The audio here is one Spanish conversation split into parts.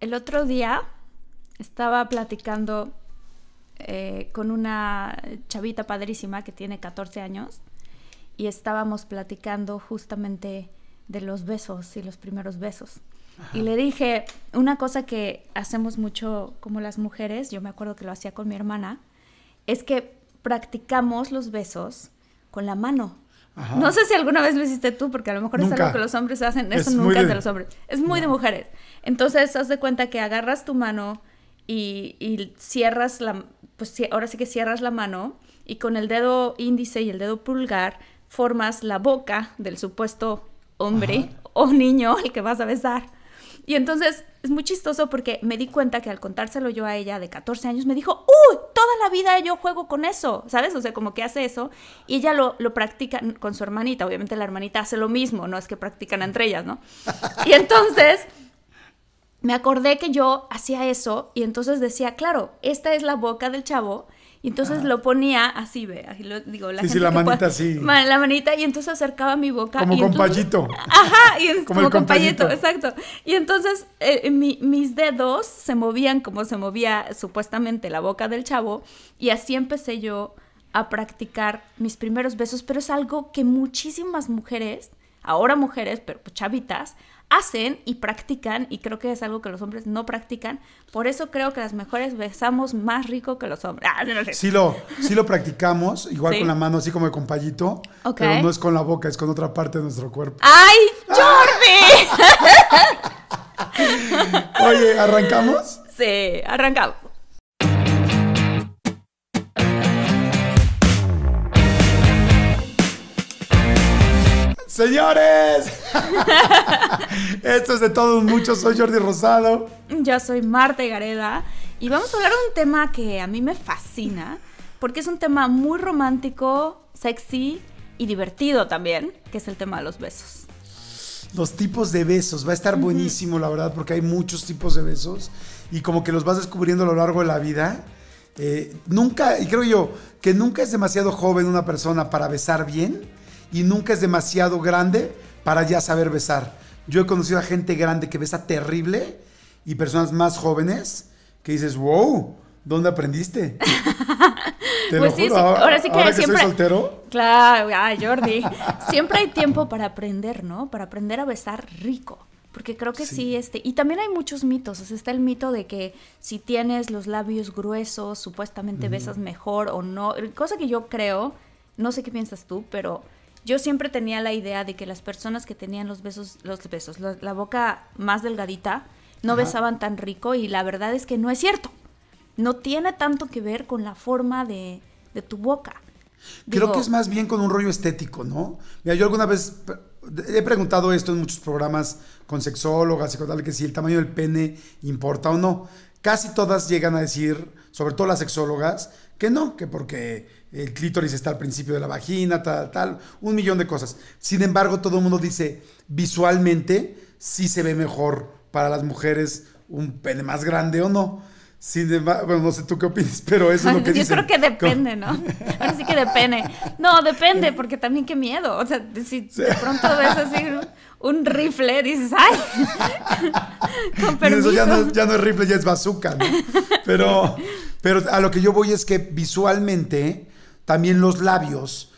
El otro día estaba platicando eh, con una chavita padrísima que tiene 14 años y estábamos platicando justamente de los besos y los primeros besos. Y le dije una cosa que hacemos mucho como las mujeres, yo me acuerdo que lo hacía con mi hermana, es que practicamos los besos con la mano. No sé si alguna vez lo hiciste tú, porque a lo mejor es algo que los hombres hacen, eso nunca es de los hombres, es muy de mujeres. Entonces, haz de cuenta que agarras tu mano y, cierras la, pues ahora sí que cierras la mano y con el dedo índice y el dedo pulgar formas la boca del supuesto hombre o niño al que vas a besar. Y entonces es muy chistoso porque me di cuenta que al contárselo yo a ella de 14 años me dijo, ¡Uy! Toda la vida yo juego con eso, ¿sabes? O sea, como que hace eso y ella lo, lo practica con su hermanita. Obviamente la hermanita hace lo mismo, no es que practican entre ellas, ¿no? Y entonces me acordé que yo hacía eso y entonces decía, claro, esta es la boca del chavo. Y entonces lo ponía así, ve, así lo, digo, la la manita así. la manita y entonces acercaba mi boca. Como compayito. Ajá, y como, como compayito, exacto. Y entonces eh, mis dedos se movían como se movía supuestamente la boca del chavo y así empecé yo a practicar mis primeros besos, pero es algo que muchísimas mujeres, ahora mujeres, pero pues chavitas, hacen y practican, y creo que es algo que los hombres no practican, por eso creo que las mejores besamos más rico que los hombres. Ah, sí, lo, sí lo practicamos, igual con la mano, así como el compayito, pero no es con la boca, es con otra parte de nuestro cuerpo. ¡Ay, ah. Jordi! Oye, ¿arrancamos? Sí, arrancamos. Señores, esto es de todos muchos. Soy Jordi Rosado. Yo soy Marta Gareda y vamos a hablar de un tema que a mí me fascina porque es un tema muy romántico, sexy y divertido también, que es el tema de los besos. Los tipos de besos, va a estar buenísimo, la verdad, porque hay muchos tipos de besos y como que los vas descubriendo a lo largo de la vida. Eh, nunca, y creo yo, que nunca es demasiado joven una persona para besar bien y nunca es demasiado grande para ya saber besar. Yo he conocido a gente grande que besa terrible y personas más jóvenes que dices, wow, ¿dónde aprendiste? Te pues lo sí, Ahora, sí que, siempre, soltero. Claro, ah, Jordi. Siempre hay tiempo para aprender, ¿no? Para aprender a besar rico. Porque creo que sí. este, y también hay muchos mitos, o sea, está el mito de que si tienes los labios gruesos, supuestamente besas mejor o no, cosa que yo creo, no sé qué piensas tú, pero yo siempre tenía la idea de que las personas que tenían los besos, los besos, la, boca más delgadita, no besaban tan rico y la verdad es que no es cierto. No tiene tanto que ver con la forma de, tu boca. Creo que es más bien con un rollo estético, ¿no? Mira, yo alguna vez he preguntado esto en muchos programas con sexólogas y con tal, que si el tamaño del pene importa o no. Casi todas llegan a decir, sobre todo las sexólogas, que no, que porque el clítoris está al principio de la vagina, tal, tal, un millón de cosas. Sin embargo, todo el mundo dice, visualmente sí se ve mejor para las mujeres un pene más grande o no. Sin embargo, bueno, no sé tú qué opinas, pero eso es lo que Yo creo que depende, ¿no? Ahora sí que depende. No, depende, porque también qué miedo. O sea, si de pronto ves así un rifle, dices, ¡ay! Eso ya no, es rifle, ya es bazooka, ¿no? Pero, pero a lo que yo voy es que visualmente también los labios,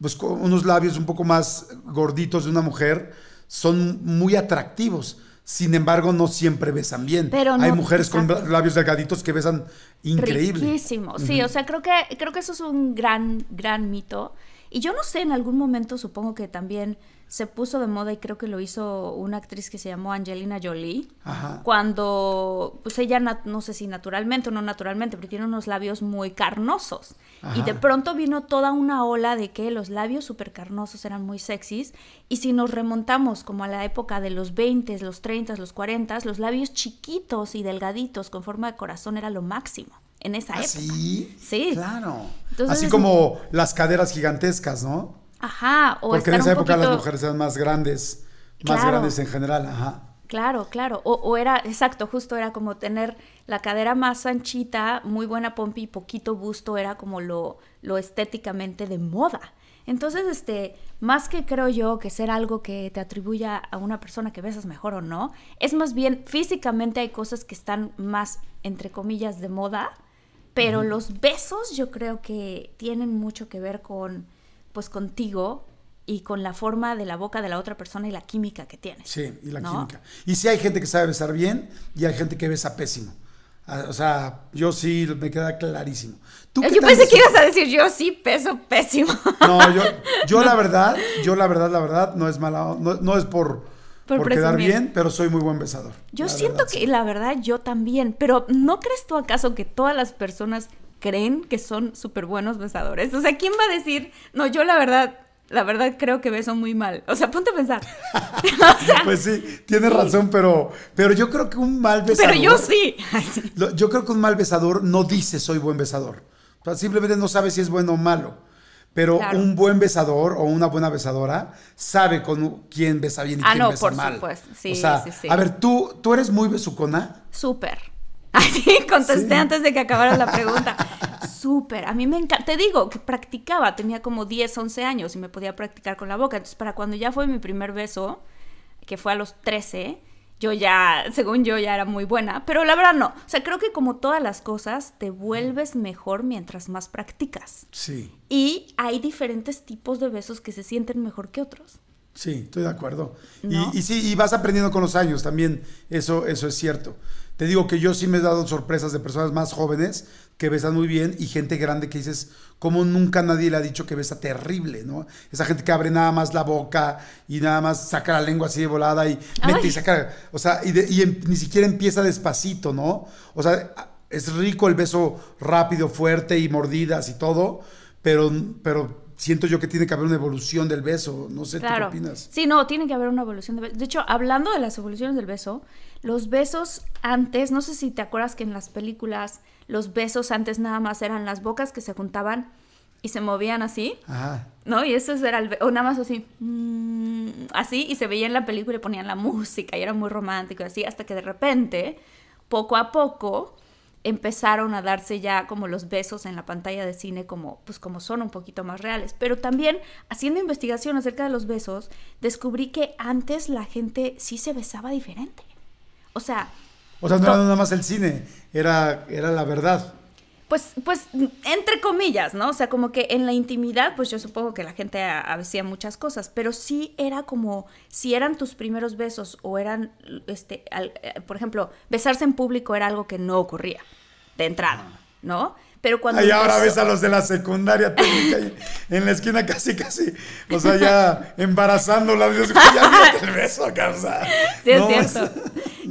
pues unos labios un poco más gorditos de una mujer son muy atractivos. Sin embargo, no siempre besan bien. Pero Hay mujeres con labios delgaditos que besan increíble. Riquísimo. Sí, o sea, creo que, creo que eso es un gran, gran mito. Y yo no sé, en algún momento supongo que también se puso de moda y creo que lo hizo una actriz que se llamó Angelina Jolie. Cuando, pues ella, no sé si naturalmente o no naturalmente, pero tiene unos labios muy carnosos. Y de pronto vino toda una ola de que los labios súper carnosos eran muy sexys. Y si nos remontamos como a la época de los 20, los 30, los 40, los labios chiquitos y delgaditos con forma de corazón era lo máximo en esa ¿Ah, época. Sí, sí. Claro. Así como las caderas gigantescas, ¿no? Ajá, o Porque en esa época las mujeres eran más grandes, más grandes en general, ajá. Claro, claro. O, era, exacto, justo era como tener la cadera más anchita, muy buena pompi y poquito busto, era como lo, lo estéticamente de moda. Entonces, este, más que creo yo que ser algo que te atribuya a una persona que besas mejor o no, es más bien físicamente hay cosas que están más, entre comillas, de moda, pero los besos yo creo que tienen mucho que ver con pues contigo y con la forma de la boca de la otra persona y la química que tiene. Sí, y la química. Y sí hay gente que sabe besar bien y hay gente que besa pésimo. Ah, o sea, yo sí me queda clarísimo. yo pensé que ibas a decir yo sí peso pésimo. No, yo, yo la verdad, yo la verdad, la verdad, no es mala, no, es por, quedar bien, pero soy muy buen besador. Yo siento que la verdad yo también, pero ¿no crees tú acaso que todas las personas creen que son súper buenos besadores. O sea, ¿quién va a decir, no, yo la verdad, la verdad creo que beso muy mal? O sea, ponte a pensar. pues sí, tienes razón, pero, pero yo creo que un mal besador. Pero yo sí. yo creo que un mal besador no dice soy buen besador. O simplemente no sabe si es bueno o malo. Pero un buen besador o una buena besadora sabe con quién besa bien y ah, quién no, besa por mal. o sea, A ver, ¿tú, ¿tú eres muy besucona? Súper. Así contesté antes de que acabara la pregunta. Súper, a mí me encanta. Te digo que practicaba, tenía como 10, 11 años y me podía practicar con la boca. Entonces, para cuando ya fue mi primer beso, que fue a los 13, yo ya, según yo, ya era muy buena. Pero la verdad no. O sea, creo que como todas las cosas, te vuelves mejor mientras más practicas. Sí. Y hay diferentes tipos de besos que se sienten mejor que otros. Sí, estoy de acuerdo. Y, sí, vas aprendiendo con los años también. Eso, eso es cierto. Te digo que yo sí me he dado sorpresas de personas más jóvenes que besan muy bien y gente grande que dices, como nunca nadie le ha dicho que besa terrible, ¿no? Esa gente que abre nada más la boca y nada más saca la lengua así de volada y mete y saca, o sea, y, em, ni siquiera empieza despacito, ¿no? O sea, es rico el beso rápido, fuerte y mordidas y todo, pero, pero siento yo que tiene que haber una evolución del beso. No sé, ¿tú qué opinas? Sí, no, tiene que haber una evolución del beso. De hecho, hablando de las evoluciones del beso, los besos antes, no sé si te acuerdas que en las películas los besos antes nada más eran las bocas que se juntaban y se movían así. Ajá. ¿No? Y eso era el o nada más así. Mm, así y se veía en la película y ponían la música y era muy romántico y así hasta que de repente, poco a poco empezaron a darse ya como los besos en la pantalla de cine como pues como son un poquito más reales, pero también haciendo investigación acerca de los besos, descubrí que antes la gente sí se besaba diferente. O sea... O sea, no era nada más el cine, era, era la verdad. Pues, pues, entre comillas, ¿no? O sea, como que en la intimidad, pues yo supongo que la gente hacía muchas cosas, pero sí era como, si eran tus primeros besos o eran, este, eh, por ejemplo, besarse en público era algo que no ocurría de entrada, ¿no? Pero cuando. ahí ahora ves a los de la secundaria en la esquina casi, casi. O sea, ya embarazándola. Dios, ya el beso, casa. Sí, es cierto.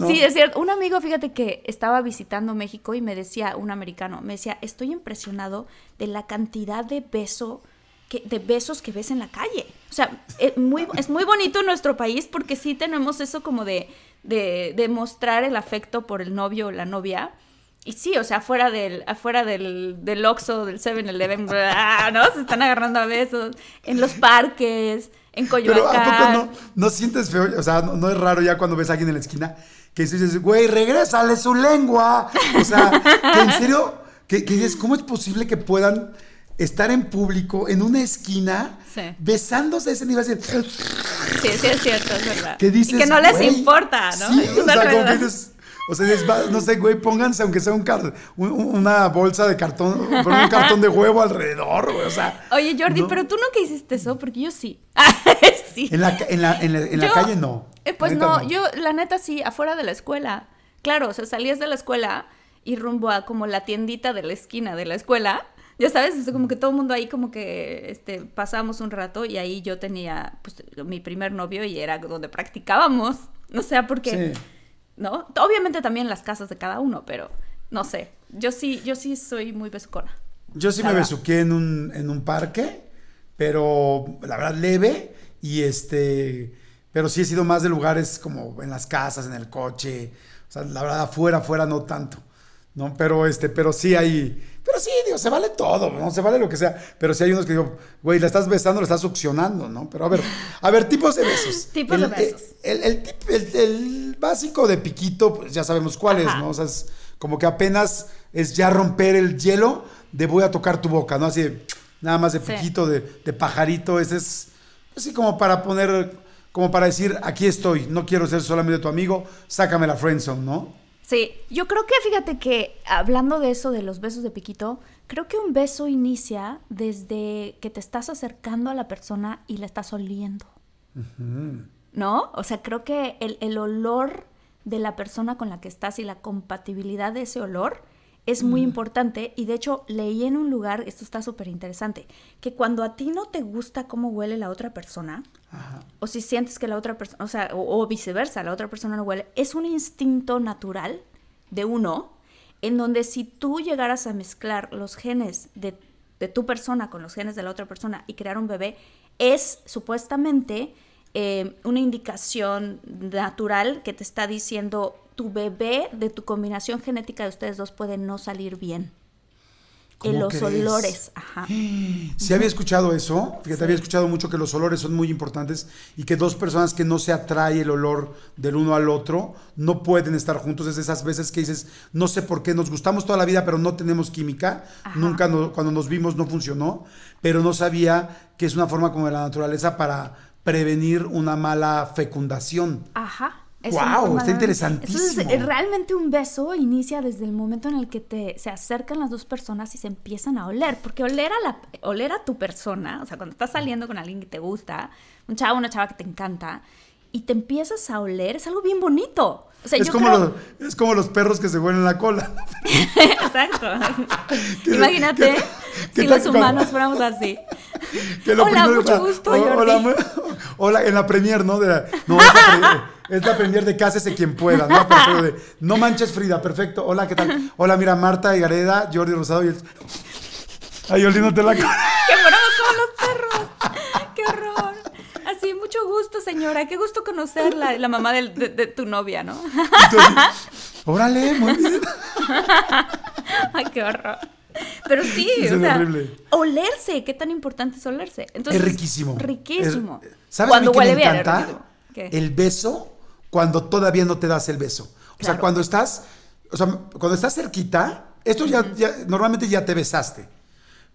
Sí, es cierto. Un amigo, fíjate que estaba visitando México y me decía, un americano, me decía, estoy impresionado de la cantidad de beso. Que, de besos que ves en la calle. O sea, es muy, es muy bonito nuestro país porque sí tenemos eso como de, de mostrar el afecto por el novio o la novia, y sí, o sea, afuera del, afuera del, del Oxxo, del 7-Eleven, ah, ¿no? Se están agarrando a besos, en los parques, en Coyoacán. Pero ¿a poco no, sientes feo? O sea, no, es raro ya cuando ves a alguien en la esquina que dices, güey, regrésale su lengua. O sea, que en serio, que, que dices, ¿cómo es posible que puedan estar en público, en una esquina, besándose a ese nivel. Así, sí, sí, es cierto, es verdad. Que dices, que no les importa, ¿no? Sí, o sea, como dices, o sea, no sé, güey, pónganse, aunque sea un una bolsa de cartón, un cartón de huevo alrededor, güey. O sea. Oye, Jordi, pero tú nunca hiciste eso, porque yo sí. sí. En la, en en la, calle no. Eh, pues no, yo, la neta sí, afuera de la escuela. Claro, o sea, salías de la escuela y rumbo a como la tiendita de la esquina de la escuela ya sabes, como que todo el mundo ahí como que este, pasamos un rato y ahí yo tenía pues, mi primer novio y era donde practicábamos. O sea, porque ¿no? Obviamente también las casas de cada uno, pero no sé. Yo sí, yo sí soy muy besucona. Yo sí me besuqué en un, en un parque, pero la verdad leve y este, pero sí he sido más de lugares como en las casas, en el coche, o sea, la verdad afuera, afuera no tanto. ¿no? Pero, este, pero sí hay, pero sí, Dios, se vale todo, ¿no? Se vale lo que sea, pero sí hay unos que digo, güey, la estás besando, la estás succionando, ¿no? Pero a ver, a ver, tipos de besos. tipos el, de eh, besos. El, básico de piquito, pues ya sabemos cuál es, ¿no? O sea, es como que apenas es ya romper el hielo de voy a tocar tu boca, ¿no? Así, nada más de piquito, de, de, pajarito, ese es así pues como para poner, como para decir, aquí estoy, no quiero ser solamente tu amigo, sácame la friendzone, ¿no? Sí, yo creo que fíjate que hablando de eso, de los besos de piquito, creo que un beso inicia desde que te estás acercando a la persona y la estás oliendo. ¿No? O sea, creo que el, olor de la persona con la que estás y la compatibilidad de ese olor es muy importante y de hecho leí en un lugar, esto está súper interesante, que cuando a ti no te gusta cómo huele la otra persona, o si sientes que la otra persona, o sea, viceversa, la otra persona no huele, es un instinto natural de uno, en donde si tú llegaras a mezclar los genes de, tu persona con los genes de la otra persona y crear un bebé, es supuestamente eh, una indicación natural que te está diciendo tu bebé de tu combinación genética de ustedes dos puede no salir bien. En los olores, ajá. si había escuchado eso, fíjate, te había escuchado mucho que los olores son muy importantes y que dos personas que no se atrae el olor del uno al otro no pueden estar juntos. Es esas veces que dices, no sé por qué, nos gustamos toda la vida, pero no tenemos química, nunca cuando nos vimos no funcionó, pero no sabía que es una forma como de la naturaleza para prevenir una mala fecundación. Ajá. ¡Wow! Está interesantísimo. Entonces, eh, realmente un beso inicia desde el momento en el que te, se acercan las dos personas y se empiezan a oler. Porque oler a, la, oler a tu persona, o sea, cuando estás saliendo con alguien que te gusta, un chavo, una chava que te encanta, y te empiezas a oler, es algo bien bonito es, como los, es como los perros que se vuelen la cola. Exacto. Imagínate si los humanos fuéramos así. Hola, mucho gusto, Hola, hola, en la premier, ¿no? De no, es la, es la premier de Cásese Quien Pueda, ¿no? no manches, Frida, perfecto. Hola, ¿qué tal? Hola, mira, Marta Gareda, Jordi Rosado y el... Ay, oliéndote la cola. Qué moramos como los perros. ¡Qué horror! gusto, señora, qué gusto conocer La mamá de, tu novia, ¿no? Órale, muy bien. Ay, qué horror. Pero sí, olerse, qué tan importante es olerse. Entonces, es riquísimo. Riquísimo. Eh, ¿Sabes cuando huele me encanta? el beso cuando todavía no te das el beso. O sea, cuando estás, o sea, cuando estás cerquita, esto ya normalmente ya te besaste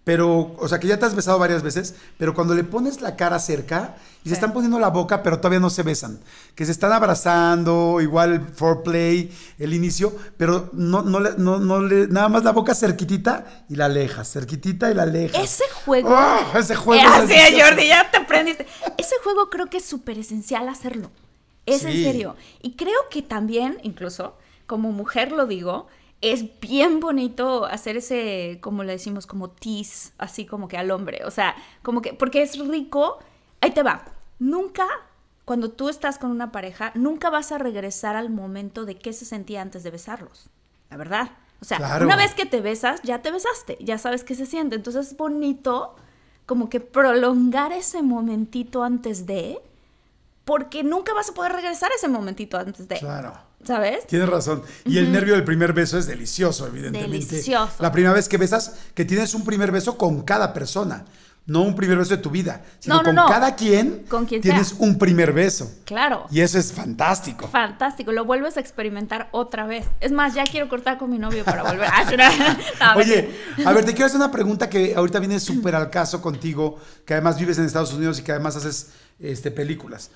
pero, o sea, que ya te has besado varias veces, pero cuando le pones la cara cerca y se están poniendo la boca, pero todavía no se besan, que se están abrazando, igual el foreplay, el inicio, pero no, no, le, no, le, nada más la boca cerquitita y la alejas, cerquitita y la alejas. Ese juego. ¡Oh, ese juego. Así, ah, es Jordi, ya te aprendiste. Ese juego creo que es súper esencial hacerlo. Es en serio. Y creo que también, incluso, como mujer lo digo, es bien bonito hacer ese, como le decimos, como tease, así como que al hombre. O sea, como que, porque es rico. Ahí te va. Nunca, cuando tú estás con una pareja, nunca vas a regresar al momento de qué se sentía antes de besarlos. La verdad. O sea, una vez que te besas, ya te besaste, ya sabes qué se siente. Entonces es bonito como que prolongar ese momentito antes de, porque nunca vas a poder regresar ese momentito antes de. Claro. ¿Sabes? Tienes razón. Y el nervio del primer beso es delicioso, evidentemente. Delicioso. La primera vez que besas, que tienes un primer beso con cada persona. No un primer beso de tu vida, sino con cada quien, con quien tienes un primer beso. Claro. Y eso es fantástico. Fantástico, lo vuelves a experimentar otra vez. Es más, ya quiero cortar con mi novio para volver ah, a Oye, a ver, te quiero hacer una pregunta que ahorita viene súper al caso contigo, que además vives en Estados Unidos y que además haces este, películas.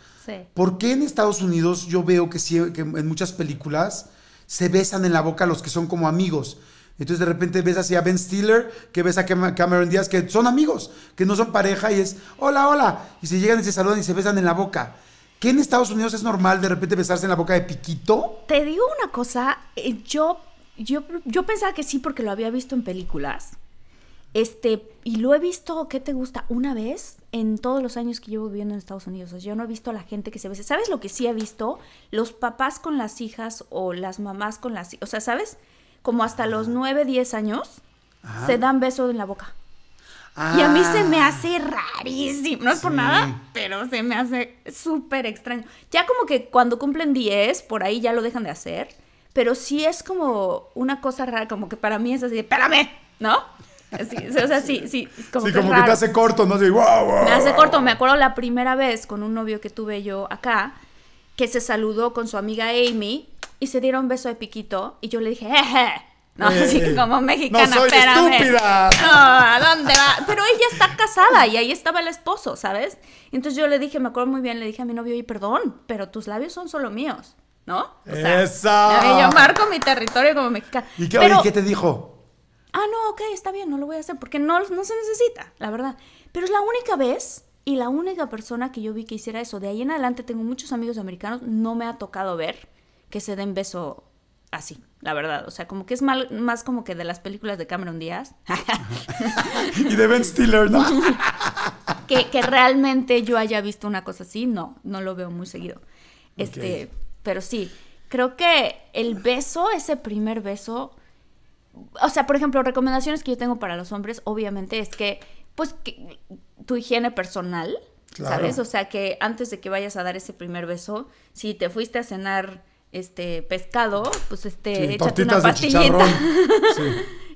¿Por qué en Estados Unidos yo veo que, en muchas películas se besan en la boca los que son como amigos? Entonces de repente ves así a Ben Stiller, que besa a Cameron Díaz, que son amigos, que no son pareja y es, hola, hola. Y se llegan y se saludan y se besan en la boca. ¿Qué en Estados Unidos es normal de repente besarse en la boca de Piquito? Te digo una cosa, eh, yo, yo, yo pensaba que sí porque lo había visto en películas. Este, y lo he visto, ¿qué te gusta? Una vez en todos los años que llevo viviendo en Estados Unidos. yo no he visto a la gente que se besa. ¿Sabes lo que sí he visto? Los papás con las hijas o las mamás con las hijas. O sea, ¿sabes? Como hasta ah. los 9, 10 años se dan besos en la boca. Y a mí se me ah. hace rarísimo. No es por nada, pero se me hace súper extraño. Ya como que cuando cumplen 10, por ahí ya lo dejan de hacer. Pero sí es como una cosa rara, como que para mí es así, de, espérame, ¿no? Sí, Como que te hace corto, ¿no? wow, wow, me hace corto. Me acuerdo la primera vez con un novio que tuve yo acá, que se saludó con su amiga Amy y se dieron un beso de piquito. Y yo le dije, jeje. Eh, eh", no, eh, así como mexicana, estúpida. ¿a dónde va? Pero ella está casada y ahí estaba el esposo, ¿sabes? Entonces yo le dije, me acuerdo muy bien, le dije a mi novio, oye, perdón, pero tus labios son solo míos, ¿no? O sea, Yo marco mi territorio como mexicana. ¿y qué te dijo? ah, no, ok, está bien, no lo voy a hacer porque no, no se necesita, la verdad. Pero es la única vez y la única persona que yo vi que hiciera eso. De ahí en adelante tengo muchos amigos americanos, no me ha tocado ver que se den beso así, la verdad. O sea, como que es mal, más como que de las películas de Cameron Díaz. y de Ben Stiller, ¿no? que, que, realmente yo haya visto una cosa así, no, no lo veo muy seguido. Este, pero sí, creo que el beso, ese primer beso, o sea, por ejemplo, recomendaciones que yo tengo para los hombres, obviamente, es que, pues, tu higiene personal, ¿sabes? O sea, que antes de que vayas a dar ese primer beso, si te fuiste a cenar este pescado, pues este, échate una pastillita.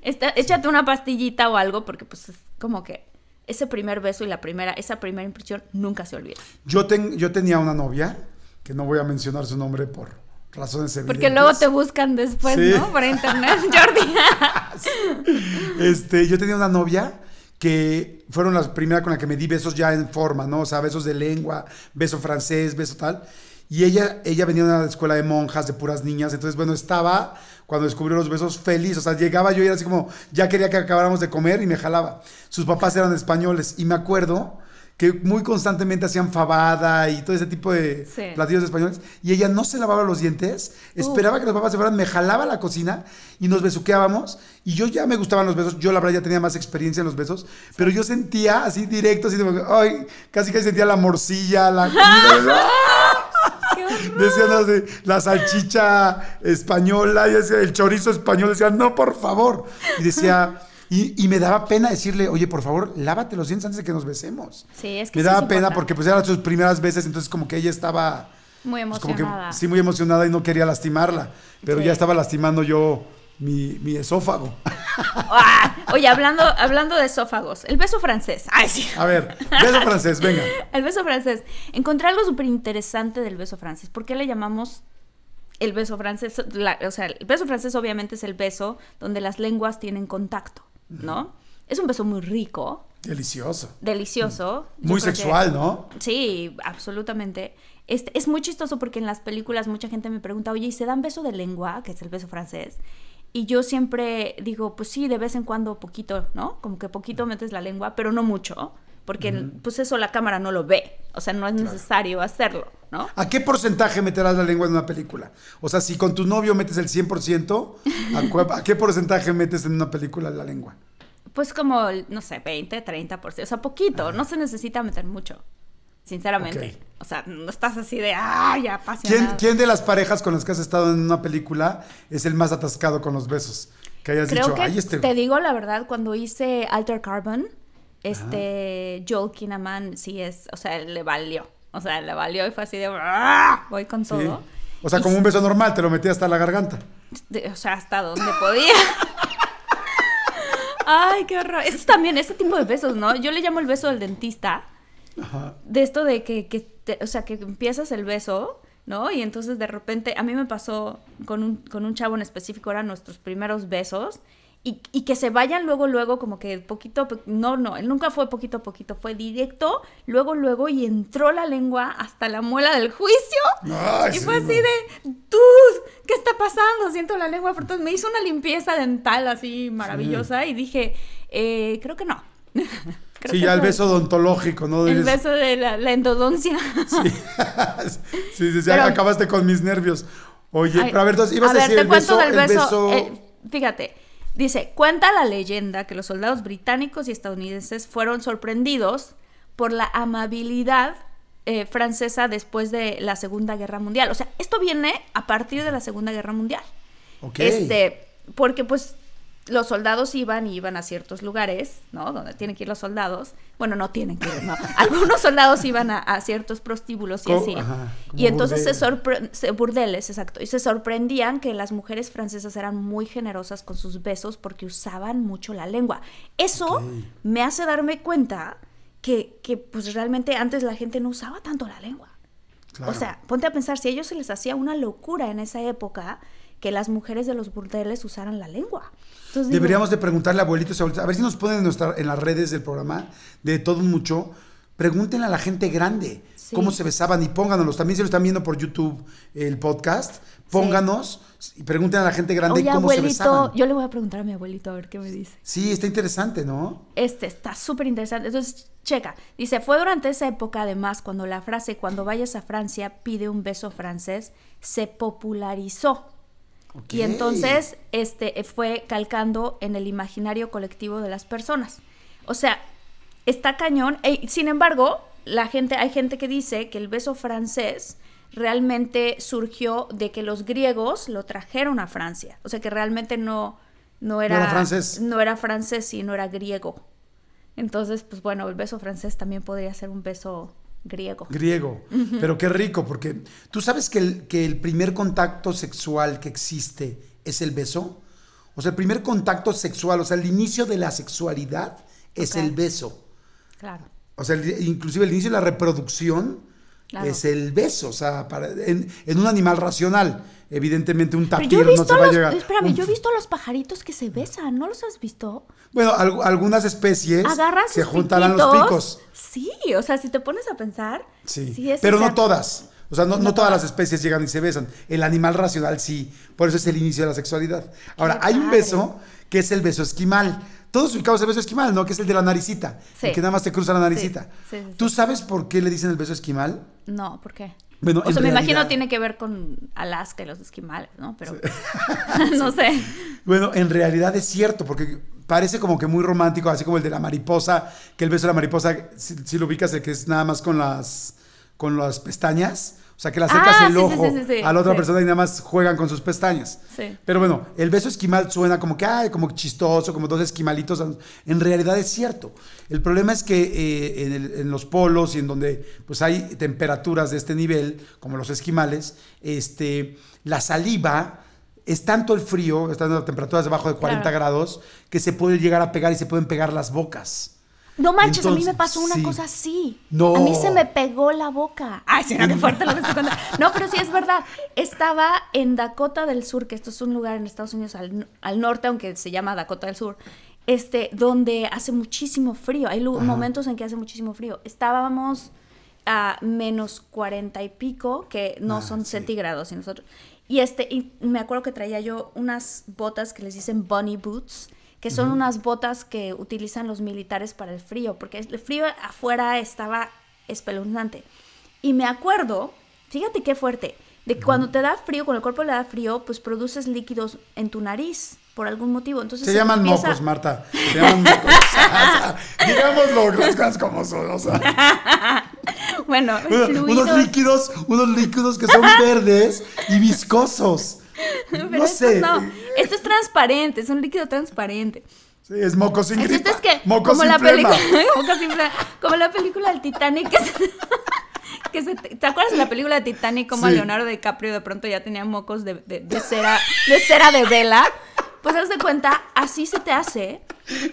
échate una pastillita o algo, porque pues es como que ese primer beso y la primera, esa primera impresión nunca se olvida. Yo, ten, yo tenía una novia, que no voy a mencionar su nombre por razones Porque luego te buscan después, ¿no? Por internet, Jordi. este, yo tenía una novia que fueron las primeras con las que me di besos ya en forma, ¿no? O sea, besos de lengua, beso francés, beso tal. Y ella, ella venía de una escuela de monjas, de puras niñas. Entonces, bueno, estaba cuando descubrió los besos feliz. O sea, llegaba yo y era así como, ya quería que acabáramos de comer y me jalaba. Sus papás eran españoles. Y me acuerdo que muy constantemente hacían fabada y todo ese tipo de platillos españoles. Y ella no se lavaba los dientes, uh. esperaba que los papás se fueran, me jalaba la cocina y nos besuqueábamos. Y yo ya me gustaban los besos, yo la verdad ya tenía más experiencia en los besos, pero yo sentía así directo, así de, ay, casi casi sentía la morcilla, la comida. decían la salchicha española, el chorizo español, decían, no, por favor. Y decía y, me daba pena decirle, oye, por favor, lávate los dientes antes de que nos besemos. Sí, es que Me daba pena porque pues eran sus primeras veces, entonces como que ella estaba... Muy emocionada. Pues, como que, sí, muy emocionada y no quería lastimarla, pero ya estaba lastimando yo mi, esófago. Ah, oye, hablando, hablando de esófagos, el beso francés. Ay, sí. A ver, beso francés, venga. El beso francés. Encontré algo súper interesante del beso francés. ¿Por qué le llamamos el beso francés? o sea, el beso francés obviamente es el beso donde las lenguas tienen contacto. ¿no? Es un beso muy rico. Delicioso. Delicioso. Mm. Muy sexual, ¿no? Sí, absolutamente. Este, es muy chistoso porque en las películas mucha gente me pregunta, oye, ¿y se dan beso de lengua? Que es el beso francés. Y yo siempre digo, pues sí, de vez en cuando poquito, ¿no? Como que poquito metes la lengua, pero no mucho porque pues eso la cámara no lo ve, o sea, no es necesario hacerlo, ¿no? ¿A qué porcentaje meterás la lengua en una película? O sea, si con tu novio metes el 100%, ¿a, qué porcentaje metes en una película la lengua? Pues como, no sé, 20, 30%, o sea, poquito, no se necesita meter mucho, sinceramente. O sea, no estás así de, ¡ay, apasionado! ¿Quién, ¿Quién de las parejas con las que has estado en una película es el más atascado con los besos? Que hayas dicho, que ¡ay, este Te digo la verdad, cuando hice Alter Carbon este, Joel Kinnaman sí es, o sea, le valió. O sea, le valió y fue así de, ah, voy con todo. O sea, como un beso normal, te lo metí hasta la garganta. o sea, hasta donde podía. Ay, qué horror. Es también ese tipo de besos, ¿no? Yo le llamo el beso del dentista. Ajá. De esto de que, o sea, que empiezas el beso, ¿no? Y entonces de repente, a mí me pasó con un, con un chavo en específico, eran nuestros primeros besos y, que se vayan luego, luego, como que poquito, no, no, él nunca fue poquito a poquito, fue directo, luego, luego, y entró la lengua hasta la muela del juicio. y fue así de, ¿qué está pasando? Siento la lengua por Me hizo una limpieza dental así maravillosa y dije, eh, creo que no. sí, ya el beso odontológico, ¿no? El beso de la, endodoncia. Sí, sí, sí, acabaste con mis nervios. Oye, pero a ver, entonces, ibas a, decir te el del beso, eh, fíjate, Dice, cuenta la leyenda que los soldados británicos y estadounidenses fueron sorprendidos por la amabilidad eh, francesa después de la Segunda Guerra Mundial. O sea, esto viene a partir de la Segunda Guerra Mundial. Ok. Este, porque pues los soldados iban y iban a ciertos lugares, ¿no? Donde tienen que ir los soldados. Bueno, no tienen que ir, Algunos soldados iban a, ciertos prostíbulos y así. y entonces se sorprendían, burdeles, exacto. Y se sorprendían que las mujeres francesas eran muy generosas con sus besos porque usaban mucho la lengua. Eso me hace darme cuenta que, que, pues realmente antes la gente no usaba tanto la lengua. O sea, ponte a pensar, si a ellos se les hacía una locura en esa época que las mujeres de los burdeles usaran la lengua. Deberíamos de preguntarle a abuelitos a ver si nos ponen en, las redes del programa de todo mucho. Pregúntenle a la gente grande cómo se besaban y pónganos. También se lo están viendo por YouTube el podcast. Pónganos y pregunten a la gente grande cómo se besaban. Yo le voy a preguntar a mi abuelito a ver qué me dice. Sí, está interesante, ¿no? Este está súper interesante. Entonces, checa. Dice, fue durante esa época además cuando la frase cuando vayas a Francia pide un beso francés se popularizó. Y entonces este, fue calcando en el imaginario colectivo de las personas. O sea, está cañón. sin embargo, la gente, hay gente que dice que el beso francés realmente surgió de que los griegos lo trajeron a Francia. O sea que realmente no, era, francés. No era francés, sino era griego. Entonces, pues bueno, el beso francés también podría ser un beso Griego. Griego. Pero qué rico, porque tú sabes que el, primer contacto sexual que existe es el beso. O sea, el primer contacto sexual, o sea, el inicio de la sexualidad es el beso. Claro. O sea, inclusive el inicio de la reproducción es el beso, o sea, en, un animal racional evidentemente un tapir no se va a llegar. Espérame, yo he visto a los pajaritos que se besan, ¿no los has visto? Bueno, algunas especies se juntan los picos. Sí, o sea, si te pones a pensar. Sí, pero no todas. O sea, no, todas las especies llegan y se besan. El animal racional sí. Por eso es el inicio de la sexualidad. Ahora, hay un beso que es el beso esquimal. Todos ubicamos el beso esquimal, ¿no? Que es el de la naricita. Sí. que nada más te cruza la naricita. ¿Tú sabes por qué le dicen el beso esquimal? No, ¿por qué? Bueno, me imagino tiene que ver con Alaska y los esquimales, ¿no? Pero no sé. Bueno, en realidad es cierto, porque parece como que muy romántico, así como el de la mariposa, que el beso de la mariposa, si, si lo ubicas, el que es nada más con las, con las pestañas o sea, que la secas ah, el ojo a la otra persona y nada más juegan con sus pestañas. Pero bueno, el beso esquimal suena como que, ay, como chistoso, como dos esquimalitos. En realidad es cierto. El problema es que eh, en, los polos y en donde pues hay temperaturas de este nivel, como los esquimales, este, la saliva es tanto el frío, están las temperaturas debajo de 40 grados, que se puede llegar a pegar y se pueden pegar las bocas. No manches, a mí me pasó una cosa así. No. A mí se me pegó la boca. Ay, no, fuerte lo que estoy contando. No, pero sí es verdad. Estaba en Dakota del Sur, que esto es un lugar en Estados Unidos al, norte, aunque se llama Dakota del Sur, este, donde hace muchísimo frío. Hay momentos en que hace muchísimo frío. Estábamos a menos cuarenta y pico, que no ah, son centígrados y nosotros. Y este, y me acuerdo que traía yo unas botas que les dicen bunny boots que son unas botas que utilizan los militares para el frío, porque el frío afuera estaba espeluznante. Y me acuerdo, fíjate qué fuerte, de que cuando te da frío, cuando el cuerpo le da frío, pues produces líquidos en tu nariz por algún motivo. Entonces se, llaman mocos, Marta. Se llaman mocos. Digámoslo, las como son. bueno, unos líquidos, unos líquidos que son verdes y viscosos. no esto sé. no. Esto es transparente, es un líquido transparente. Sí, es moco sin gripa. que, moco como, sin la película, como la película del Titanic. Que ¿Te acuerdas de la película del Titanic? Como Leonardo DiCaprio de pronto ya tenía mocos de, cera, de cera de vela. Pues haz de cuenta, así se te hace.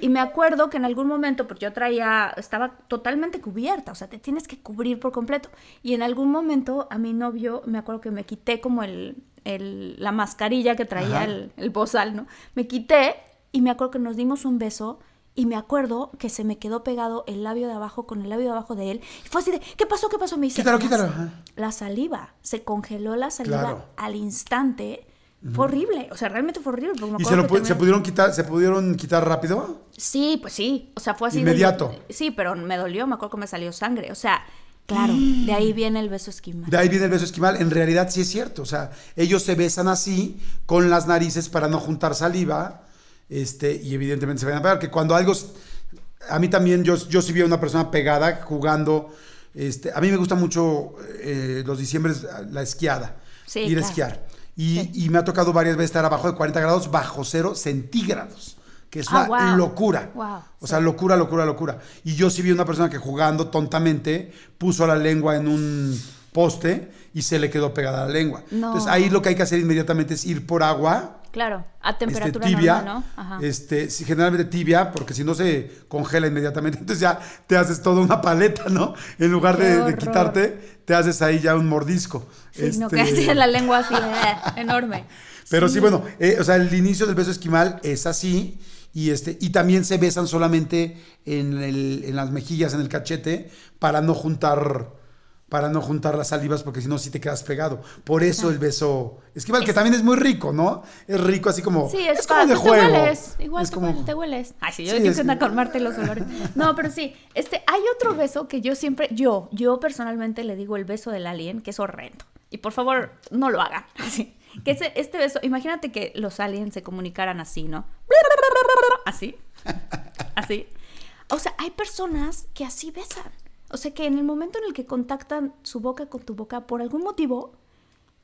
Y me acuerdo que en algún momento, porque yo traía, estaba totalmente cubierta, o sea, te tienes que cubrir por completo. Y en algún momento a mi novio, me acuerdo que me quité como el, la mascarilla que traía el, bozal, ¿no? Me quité y me acuerdo que nos dimos un beso y me acuerdo que se me quedó pegado el labio de abajo con el labio de abajo de él. Y fue así de, ¿qué pasó? ¿Qué pasó? Me dice, quítalo, quítalo. La saliva, se congeló la saliva al instante. Fue horrible, o sea, realmente fue horrible. ¿Y se, pudieron quitar, se pudieron quitar rápido? Sí, pues sí, o sea, fue así. Inmediato. Sí, pero me dolió, me acuerdo que me salió sangre, o sea, Claro, de mm. ahí viene el beso esquimal. De ahí viene el beso esquimal. En realidad sí es cierto. O sea, ellos se besan así con las narices para no juntar saliva. Este, y evidentemente se van a pegar. Que cuando algo. A mí también, yo, yo sí vi a una persona pegada jugando. Este, a mí me gusta mucho eh, los diciembre la esquiada. ir a esquiar. Y, y me ha tocado varias veces estar abajo de 40 grados, bajo cero centígrados que es una ah, locura. o sea, locura, locura, locura. Y yo sí vi una persona que jugando tontamente puso la lengua en un poste y se le quedó pegada la lengua. Entonces ahí lo que hay que hacer inmediatamente es ir por agua. Claro, a este, temperatura tibia, Ajá. Este, generalmente tibia, porque si no se congela inmediatamente, entonces ya te haces toda una paleta, ¿no? En lugar de, quitarte, te haces ahí ya un mordisco. Sí, no, este, que la lengua así, eh, enorme. Pero sí, bueno, eh, o sea, el inicio del beso esquimal es así y, este, y también se besan solamente en, el, en, las mejillas, en el cachete, para no juntar para no juntar las salivas, porque si no, sí te quedas pegado. Por eso el beso es que también es muy rico, ¿no? Es rico así como... Sí, es, como de pues juego. igual es como... te hueles. Ay, sí, yo los olores. No, pero sí, este, hay otro beso que yo siempre, yo, yo personalmente le digo el beso del alien, que es horrendo. Y por favor, no lo hagan Que este beso, imagínate que los aliens se comunicaran así, ¿no? Así. Así. O sea, hay personas que así besan. O sea, que en el momento en el que contactan su boca con tu boca, por algún motivo,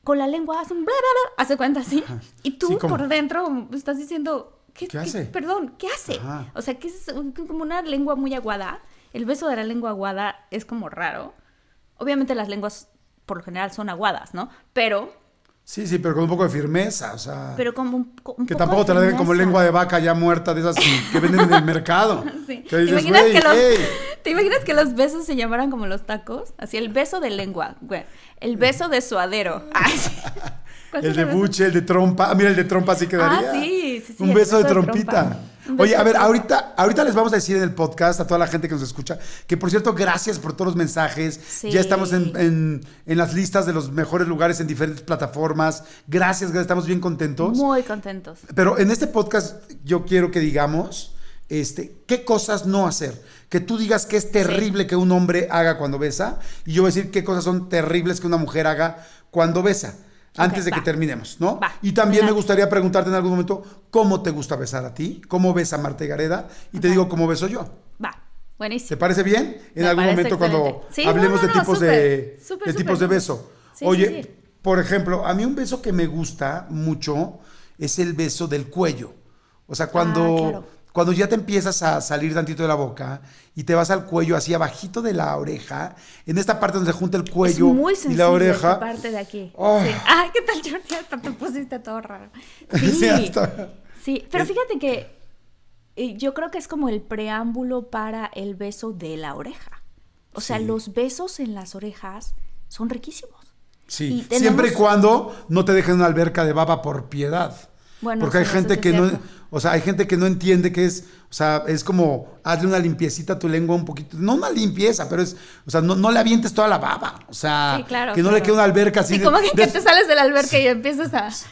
con la lengua hacen bla, bla, bla, hace cuenta así. Y tú por dentro estás diciendo, ¿qué, hace? perdón, ¿qué hace? O sea, que es como una lengua muy aguada. El beso de la lengua aguada es como raro. Obviamente las lenguas por lo general son aguadas, ¿no? Pero Sí, sí, pero con un poco de firmeza, o sea. Pero como Que tampoco te la den como lengua de vaca ya muerta de esas que venden en el mercado. ¿Te, imaginas que los, besos se llamaran como los tacos? Así, el beso de lengua, El beso de suadero. Ah, el de buche, el de trompa. Ah, mira, el de trompa sí ah, quedaría. Ah, sí, sí, sí. Un beso, de, trompita. Oye, a ver, ahorita, ahorita les vamos a decir en el podcast a toda la gente que nos escucha, que por cierto, gracias por todos los mensajes. Ya estamos en, las listas de los mejores lugares en diferentes plataformas. Gracias, estamos bien contentos. Muy contentos. Pero en este podcast yo quiero que digamos, este, qué cosas no hacer. Que tú digas que es terrible que un hombre haga cuando besa y yo voy a decir qué cosas son terribles que una mujer haga cuando besa. Antes de que terminemos, ¿no? Y también me gustaría preguntarte en algún momento cómo te gusta besar a ti, cómo besa Marta Gareda, y te digo cómo beso yo. Va. Buenísimo. ¿Te parece bien? En algún momento cuando hablemos de tipos de, tipos de beso. Oye, por ejemplo, a mí un beso que me gusta mucho es el beso del cuello. O sea, cuando ah, cuando ya te empiezas a salir tantito de la boca y te vas al cuello, así abajito de la oreja, en esta parte donde se junta el cuello es muy y la oreja. parte de aquí. Ay, ¡ah! ah, ¿qué tal, Jordi? Hasta te pusiste todo raro. Sí, sí, pero eh, fíjate que eh, yo creo que es como el preámbulo para el beso de la oreja. O sea, los besos en las orejas son riquísimos. Sí, siempre y cuando no te dejen una alberca de baba por piedad porque hay gente que no, o sea, hay gente que no entiende que es, o sea, es como hazle una limpiecita a tu lengua un poquito, no una limpieza, pero es, o sea, no, no le avientes toda la baba, o sea, que no le quede una alberca así. Sí, como que, te sales de la alberca y empiezas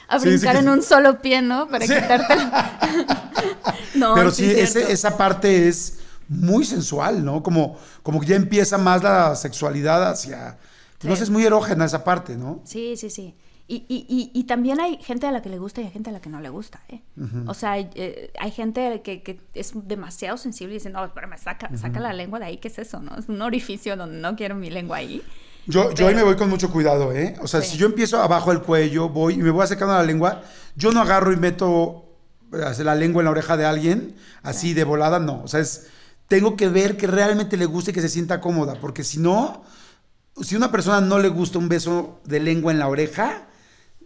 a, brincar en un solo pie, ¿no? Para quitarte pero sí, ese, esa parte es muy sensual, ¿no? Como, como que ya empieza más la sexualidad hacia, no es muy erógena esa parte, ¿no? Sí, sí, sí. Y, también hay gente a la que le gusta y hay gente a la que no le gusta, ¿eh? O sea, eh, hay gente que, es demasiado sensible y dice, no, espérame, saca, saca la lengua de ahí, ¿qué es eso, no? Es un orificio donde no quiero mi lengua ahí. Yo, yo ahí me voy con mucho cuidado, ¿eh? O sea, si yo empiezo abajo del cuello, voy y me voy acercando a la lengua, yo no agarro y meto eh, la lengua en la oreja de alguien, así de volada, no. O sea, es, tengo que ver que realmente le guste y que se sienta cómoda, porque si no, si una persona no le gusta un beso de lengua en la oreja,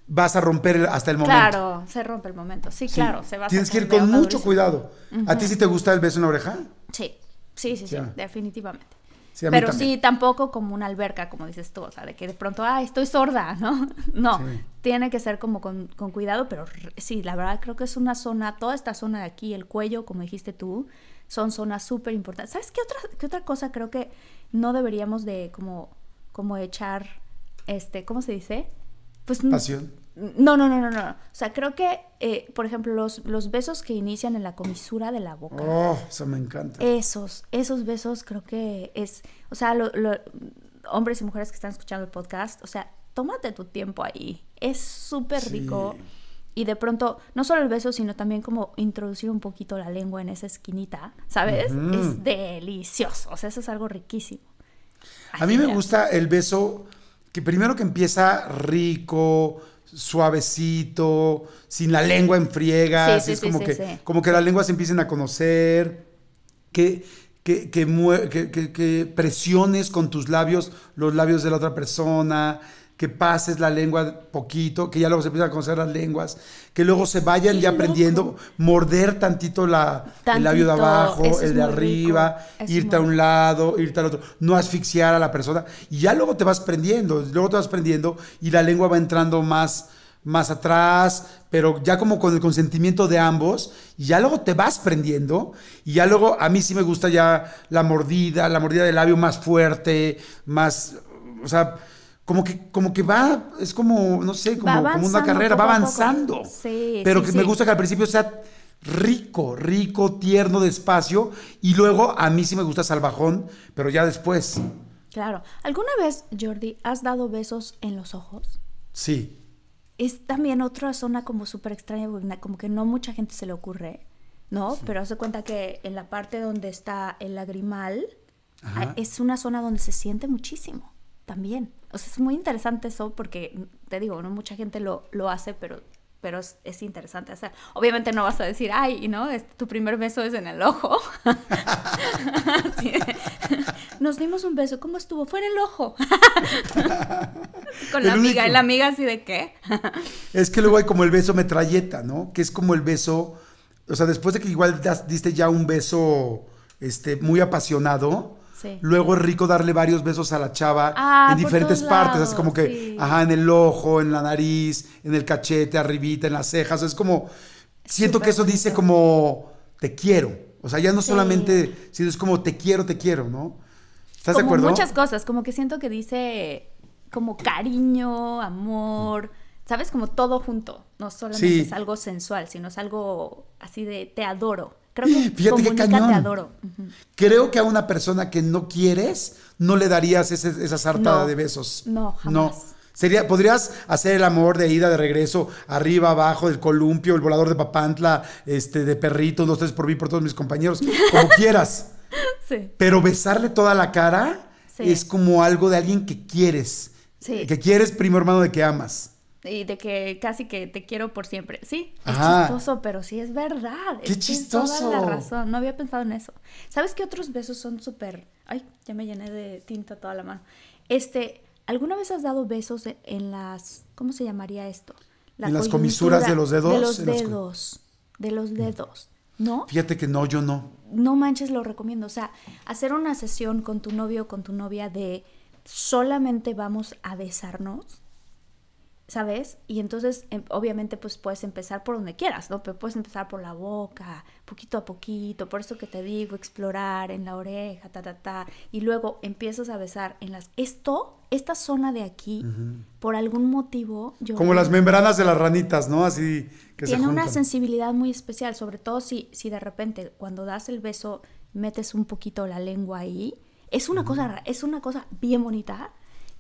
vas a romper hasta el momento. Claro, se rompe el momento. Sí, claro, se va Tienes que ir con mucho cuidado. ¿A ti sí te gusta el beso en la oreja? Sí, sí, sí, sí, definitivamente. Pero sí, tampoco como una alberca, como dices tú, o sea, de que de pronto, ah, estoy sorda, ¿no? No, tiene que ser como con, cuidado, pero sí, la verdad creo que es una zona, toda esta zona de aquí, el cuello, como dijiste tú, son zonas súper importantes. ¿Sabes qué otra, qué otra cosa creo que no deberíamos de como, como echar, este, ¿cómo se dice? Pues, Pasión. No, no, no, no, no. O sea, creo que, eh, por ejemplo, los, los, besos que inician en la comisura de la boca. Oh, eso me encanta. Esos, esos besos creo que es, o sea, hombres y mujeres que están escuchando el podcast, o sea, tómate tu tiempo ahí. Es súper rico. Y de pronto, no solo el beso, sino también como introducir un poquito la lengua en esa esquinita, ¿sabes? Es delicioso. O sea, eso es algo riquísimo. A mí me gusta el beso que primero que empieza rico, suavecito, sin la lengua en es como, que, como que las lenguas se empiecen a conocer, que, que, que presiones con tus labios los labios de la otra persona, que pases la lengua poquito, que ya luego se empiezan a conocer las lenguas, que luego se vayan ya aprendiendo, morder tantito, la, el labio de abajo, el de arriba, irte a un lado, irte al otro, no asfixiar a la persona, y ya luego te vas prendiendo, luego te vas prendiendo y la lengua va entrando más, más atrás, pero ya como con el consentimiento de ambos, y ya luego te vas prendiendo, y ya luego a mí sí me gusta ya la mordida, la mordida del labio más fuerte, más, o sea como que, como que va, es como, no sé, como, como una carrera, va avanzando. pero que me gusta que al principio sea rico, rico, tierno, despacio, y luego a mí sí me gusta salvajón, pero ya después. Claro. ¿Alguna vez, Jordi, has dado besos en los ojos? Sí. Es también otra zona como súper extraña, como que no mucha gente se le ocurre, ¿no? Pero hace cuenta que en la parte donde está el lagrimal, es una zona donde se siente muchísimo también. O sea, es muy interesante eso porque, te digo, no mucha gente lo, hace, pero, pero es, interesante hacer. Obviamente no vas a decir, ay, ¿no? tu primer beso es en el ojo. Nos dimos un beso, ¿cómo estuvo? Fue en el ojo. Con la amiga, y la amiga así de qué. es que luego hay como el beso metralleta, ¿no? Que es como el beso, o sea, después de que igual diste ya un beso este, muy apasionado Luego es rico darle varios besos a la chava ah, en diferentes partes, así como que, ajá, en el ojo, en la nariz, en el cachete, arribita, en las cejas. Es como, siento que eso dice como, te quiero. O sea, ya no solamente, sino es como, te quiero, te quiero, ¿no? ¿Estás de acuerdo? Muchas cosas, como que siento que dice como cariño, amor. ¿Sabes? Como todo junto. No solamente es algo sensual, sino es algo así de te adoro. Creo que Te adoro. Creo que a una persona que no quieres no le darías esa sartada de besos. No, jamás. No. Sería, podrías hacer el amor de ida, de regreso, arriba, abajo, del columpio, el volador de papantla, este, de perrito, no tres por mí, por todos mis compañeros, como quieras. Pero besarle toda la cara es como algo de alguien que quieres. Que quieres, primo hermano, de que amas y de que casi que te quiero por siempre. Sí, es chistoso, pero sí es verdad. Qué chistoso. Toda la razón, no había pensado en eso. ¿Sabes qué otros besos son súper... Ay, ya me llené de tinta toda la mano. Este, ¿alguna vez has dado besos en las... ¿Cómo se llamaría esto? en las comisuras de los dedos. De los dedos, de los mm. dedos, ¿no? Fíjate que no, yo no. No manches, lo recomiendo. O sea, hacer una sesión con tu novio o con tu novia de solamente vamos a besarnos ¿sabes? Y entonces, em, obviamente, pues puedes empezar por donde quieras, ¿no? Pero puedes empezar por la boca, poquito a poquito, por eso que te digo, explorar en la oreja, ta, ta, ta, y luego empiezas a besar en las... Esto, esta zona de aquí, por algún motivo... Yo Como las membranas de las ranitas, ¿no? Así que Tiene una sensibilidad muy especial, sobre todo si, si de repente cuando das el beso metes un poquito la lengua ahí. Es una cosa, es una cosa bien bonita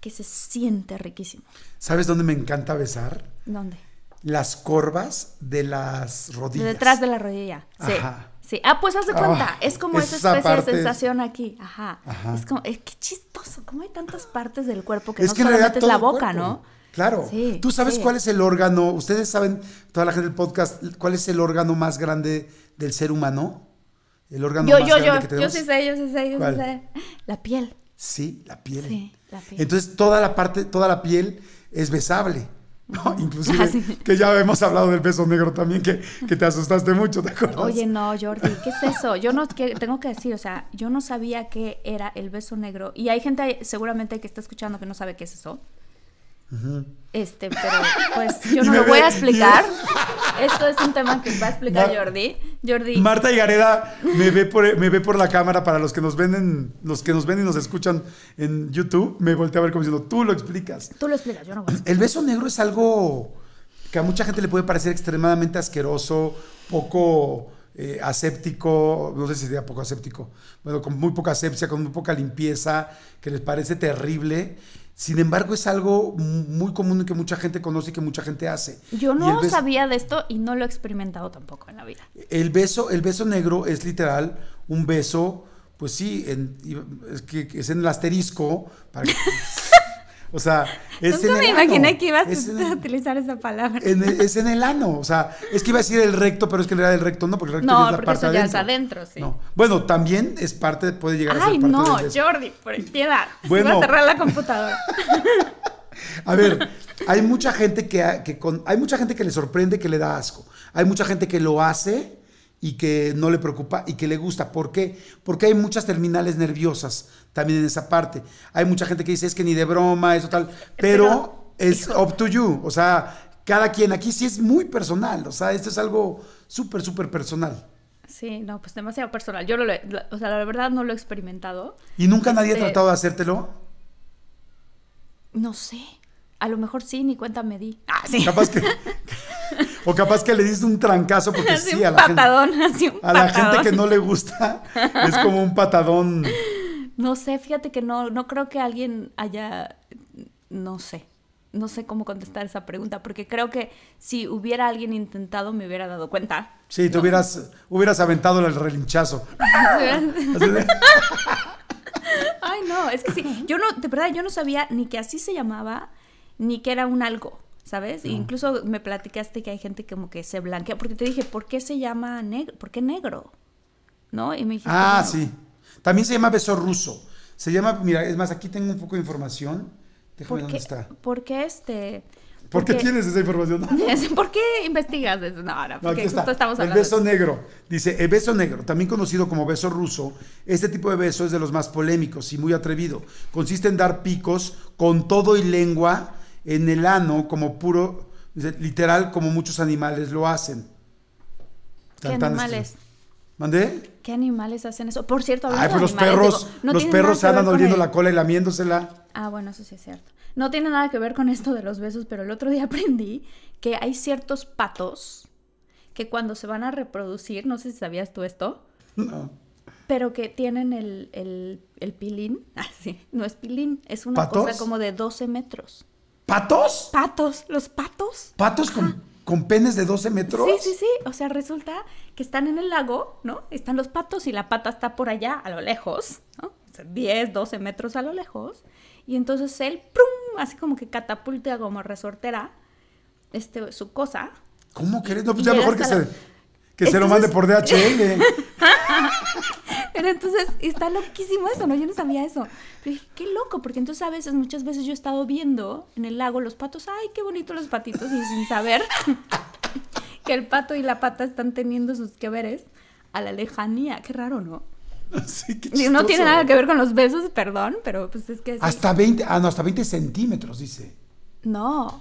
que se siente riquísimo. ¿Sabes dónde me encanta besar? ¿Dónde? Las corvas de las rodillas. De detrás de la rodilla. Sí. Sí. Ah, pues haz de cuenta. Ah, es como esa, especie de sensación aquí. Ajá. Es como, es, eh, qué chistoso. Cómo hay tantas partes del cuerpo que es no que solamente es la boca, ¿no? Claro. Sí, ¿Tú sabes cuál es el órgano? Ustedes saben, toda la gente del podcast, cuál es el órgano más grande del ser humano. El órgano más grande yo, que tenemos. Yo sí sé, yo sí sé, yo sí sé. La piel. Sí, la piel. Sí. Entonces toda la parte, toda la piel es besable. Inclusive, ah, que ya hemos hablado del beso negro también, que, te asustaste mucho, ¿te acuerdas? Oye, no, Jordi, ¿qué es eso? Yo no, tengo que decir, o sea, yo no sabía qué era el beso negro. Y hay gente seguramente que está escuchando que no sabe qué es eso. Este, pero pues yo no lo voy a explicar. Esto es un tema que va a explicar Jordi. Jordi. Marta y Gareda me ve, por, la cámara para los que nos ven los que nos ven y nos escuchan en YouTube, me voltea a ver como diciendo, "Tú lo explicas." Tú lo explicas, yo no voy a El beso negro es algo que a mucha gente le puede parecer extremadamente asqueroso, poco eh, aséptico, no sé si sería poco aséptico, bueno, con muy poca asepsia, con muy poca limpieza, que les parece terrible sin embargo, es algo muy común que mucha gente conoce y que mucha gente hace. Yo no sabía de esto y no lo he experimentado tampoco en la vida. El beso, el beso negro es literal un beso, pues sí, en, es que es en el asterisco, para que O sea, es Nunca en me imaginé que ibas a utilizar esa palabra. es en el ano, o sea, es que iba a decir el recto, pero es que en realidad el recto no, porque el recto no, es la porque eso ya es adentro, sí. Bueno, también es parte, puede llegar a ser parte no, Jordi, por piedad. Bueno. Se va a cerrar la computadora. a ver, hay mucha gente que, hay mucha gente que le sorprende, que le da asco. Hay mucha gente que lo hace y que no le preocupa y que le gusta. ¿Por qué? Porque hay muchas terminales nerviosas también en esa parte. Hay mucha gente que dice, es que ni de broma, eso tal, eh, pero, es up to you, o sea, cada quien aquí sí es muy personal, o sea, esto es algo súper, súper personal. Sí, no, pues demasiado personal. Yo, lo, o sea, la verdad no lo he experimentado. ¿Y nunca nadie ha este tratado de hacértelo? No sé. A lo mejor sí, ni cuenta me di. Ah, sí. Capaz que, O capaz que le diste un trancazo porque sí, a la gente. a la gente que no le gusta es como un patadón. No sé, fíjate que no, no creo que alguien haya. No sé. No sé cómo contestar esa pregunta, porque creo que si hubiera alguien intentado me hubiera dado cuenta. Sí, te hubieras, hubieras aventado el relinchazo. Ay, no, es que sí. Yo no, de verdad, yo no sabía ni que así se llamaba, ni que era un algo. ¿sabes? incluso me platicaste que hay gente como que se blanquea, porque te dije, ¿por qué se llama negro? ¿Por qué negro? ¿No? Y me dijiste, ah, sí. También se llama beso ruso. Se llama, mira, es más, aquí tengo un poco de información. Déjame dónde está. ¿Por qué este? ¿Por qué tienes esa información? ¿Por qué investigas eso? No, no, porque estamos hablando. El beso negro. Dice, el beso negro, también conocido como beso ruso, este tipo de beso es de los más polémicos y muy atrevido. Consiste en dar picos con todo y lengua en el ano como puro, literal, como muchos animales lo hacen. ¿Qué animales? ¿Mandé? ¿Qué animales hacen eso? Por cierto, pues de los animales, perros, los perros se andan oliendo la cola y lamiéndosela. Ah, bueno, eso sí es cierto. No tiene nada que ver con esto de los besos, pero el otro día aprendí que hay ciertos patos que cuando se van a reproducir, no sé si sabías tú esto. No. Pero que tienen el, pilín, así, ah, no es pilín, es una cosa como de 12 metros. ¿Patos? Patos, los patos. ¿Patos con, con penes de 12 metros? Sí, sí, sí. O sea, resulta que están en el lago, ¿no? Están los patos y la pata está por allá, a lo lejos, ¿no? O sea, 10, 12 metros a lo lejos. Y entonces él, ¡prum! Así como que catapulta como resortera este, su cosa. ¿Cómo querés? No, pues ya mejor que se que se lo mande por DHL. Pero entonces está loquísimo eso, ¿no? Yo no sabía eso. Pero dije, qué loco, porque entonces a veces, muchas veces yo he estado viendo en el lago los patos, ay, qué bonitos los patitos, y sin saber que el pato y la pata están teniendo sus que veres a la lejanía. Qué raro, ¿no? No tiene nada que ver con los besos, perdón, pero pues es que... Hasta 20, ah, hasta 20 centímetros, dice. No.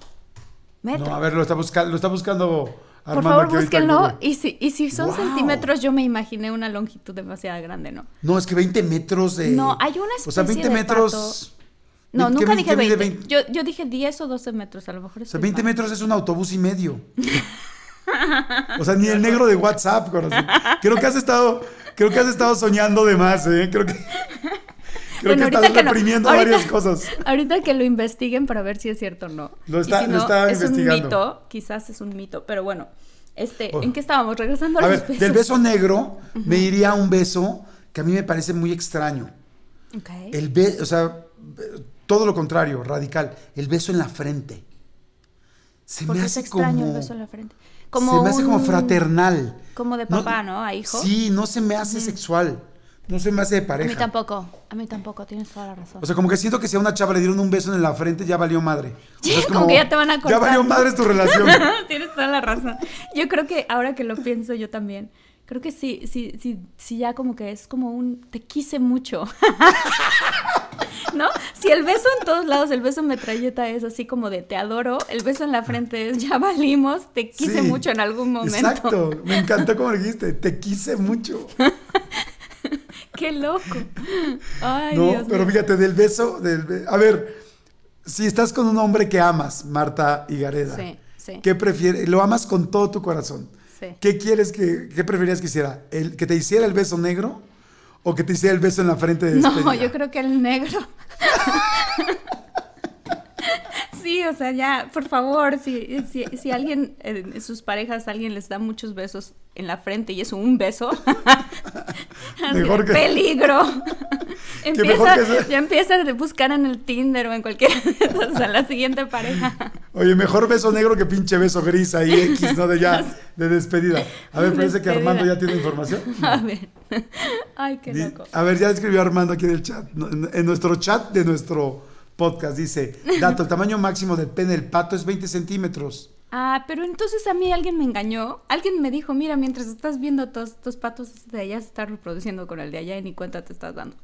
Metro. No, a ver, lo está buscando por favor, búsquenlo. Y si, son centímetros, yo me imaginé una longitud demasiado grande, ¿no? No, es que 20 metros de. No, hay una especie O sea, 20 metros. No, nunca dije 20. Yo, dije 10 o 12 metros, a lo mejor. O sea, 20 metros es un autobús y medio. o sea, ni el negro de WhatsApp, Creo que has estado, creo que has estado soñando de más, ¿eh? Creo que. Creo que estás reprimiendo ahorita, varias cosas. Ahorita que lo investiguen para ver si es cierto o no. Lo está, investigando. Es un mito, quizás es un mito, pero bueno. Este, ¿En oh. qué estábamos? Regresando a, los besos. Del beso negro me iría a un beso que a mí me parece muy extraño. Okay. El beso, o sea, todo lo contrario, radical. El beso en la frente. Se me hace es extraño el beso en la frente. se me hace como fraternal. Como de papá, ¿no? A hijo. Sí, no se me hace sexual. No se me hace de pareja. A mí tampoco, a mí tampoco, tienes toda la razón. O sea, como que siento que si a una chava le dieron un beso en la frente, ya valió madre. como, que ya te van a cortar. Ya valió madre tu relación. tienes toda la razón. Yo creo que ahora que lo pienso yo también, creo que sí, sí, sí, sí ya como que es como un te quise mucho. ¿No? Si el beso en todos lados, el beso metralleta es así como de te adoro, el beso en la frente es ya valimos, te quise mucho en algún momento. Exacto, me encantó como dijiste, te quise mucho. Qué loco. Ay, no, pero fíjate, del beso, del a ver, si estás con un hombre que amas, Marta Higareda, sí, sí. ¿qué prefieres? Lo amas con todo tu corazón. Sí. ¿Qué quieres que, qué preferirías que hiciera? ¿El, ¿Que te hiciera el beso negro o que te hiciera el beso en la frente de No, yo creo que el negro. sí, o sea, ya, por favor, si, alguien, eh, en sus parejas, alguien les da muchos besos en la frente y es un beso, mejor que... Peligro. ya empieza a buscar en el Tinder o en cualquier la siguiente pareja. Oye, mejor beso negro que pinche beso gris ahí, X, ¿no? De ya, de despedida. A ver, parece que Armando ya tiene información. A ver. Ay, qué loco. A ver, ya escribió Armando aquí en el chat, en nuestro chat de nuestro podcast, dice, dato, el tamaño máximo del pene del pato es 20 centímetros. Ah, pero entonces a mí alguien me engañó. Alguien me dijo, mira, mientras estás viendo todos estos patos de allá se están reproduciendo con el de allá y ni cuenta te estás dando.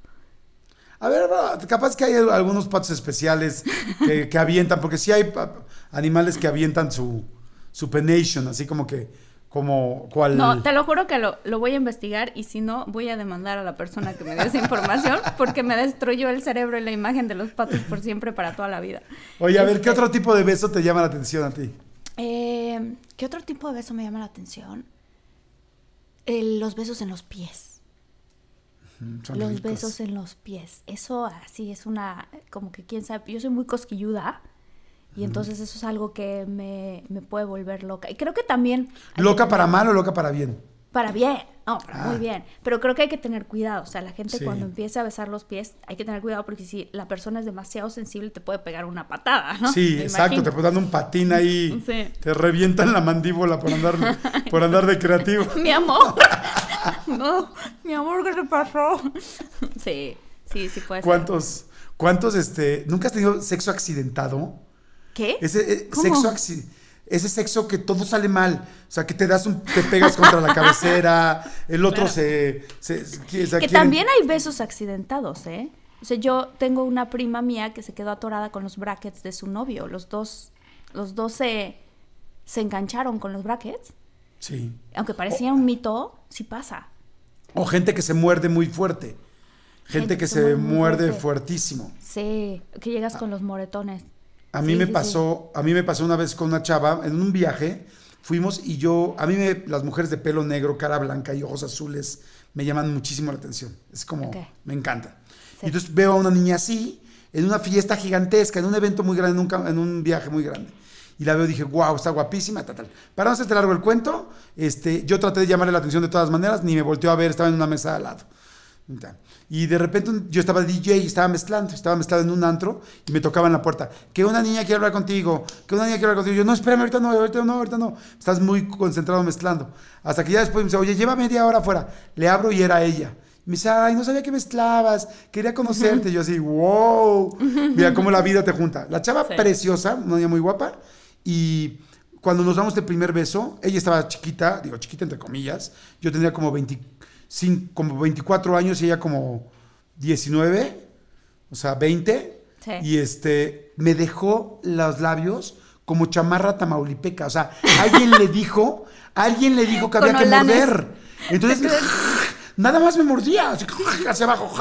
A ver, capaz que hay algunos patos especiales que, avientan, porque sí hay animales que avientan su, su penation, así como que, como cual... No, te lo juro que lo, lo, voy a investigar y si no, voy a demandar a la persona que me dio esa información porque me destruyó el cerebro y la imagen de los patos por siempre para toda la vida. Oye, a ver, ¿qué este otro tipo de beso te llama la atención a ti? Eh, ¿Qué otro tipo de beso me llama la atención? los besos en los pies. los besos en los pies. Eso así es una, como que quién sabe, yo soy muy cosquilluda. Y entonces eso es algo que me, me, puede volver loca. Y creo que también... ¿Loca eh, para mal o loca para bien? para bien, no, para muy ah. bien. Pero creo que hay que tener cuidado. O sea, la gente cuando empieza a besar los pies, hay que tener cuidado porque si la persona es demasiado sensible, te puede pegar una patada, ¿no? Sí, exacto. Te puede dar un patín ahí. Te revientan la mandíbula por andar, por andar de creativo. mi amor. no, mi amor, ¿qué te pasó? sí, sí, sí puede ¿Cuántos, ser. ¿Cuántos, este, nunca has tenido sexo accidentado? ¿Qué? Ese, eh, sexo accidentado ese sexo que todo sale mal. O sea, que te das un, te pegas contra la cabecera, el otro se, Que también hay besos accidentados, ¿eh? O sea, yo tengo una prima mía que se quedó atorada con los brackets de su novio. Los dos, los dos se, se engancharon con los brackets. Sí. Aunque parecía un mito, sí pasa. O gente que se muerde muy fuerte. Gente, que, se, muerde, fuertísimo. Sí, que llegas ah. con los moretones. A mí me pasó, a mí me pasó una vez con una chava en un viaje, fuimos y yo, a mí me, las mujeres de pelo negro, cara blanca y ojos azules me llaman muchísimo la atención. Es como, me encanta. Y entonces veo a una niña así, en una fiesta gigantesca, en un evento muy grande, en un, viaje muy grande. Y la veo y dije, wow, está guapísima, tal, tal. Para no hacerte largo el cuento, este, yo traté de llamarle la atención de todas maneras, ni me volteó a ver, estaba en una mesa al lado. Y de repente yo estaba DJ y estaba mezclando, estaba mezclado en un antro y me tocaba en la puerta. Que una niña quiere hablar contigo, que una niña quiere hablar contigo. Yo, no, espérame, ahorita no, ahorita no, ahorita no. Estás muy concentrado mezclando. Hasta que ya después me dice, oye, lleva media hora afuera. Le abro y era ella. Me dice, ay, no sabía que mezclabas, quería conocerte. Yo así, wow, mira cómo la vida te junta. La chava preciosa, una niña muy guapa, y cuando nos damos el primer beso, ella estaba chiquita, digo chiquita entre comillas, yo tenía como 20 como 24 años y ella como 19, o sea, 20. Y este, me dejó los labios como chamarra tamaulipeca. O sea, alguien le dijo, alguien le dijo que había que morder. Entonces, nada más me mordía, así, hacia abajo.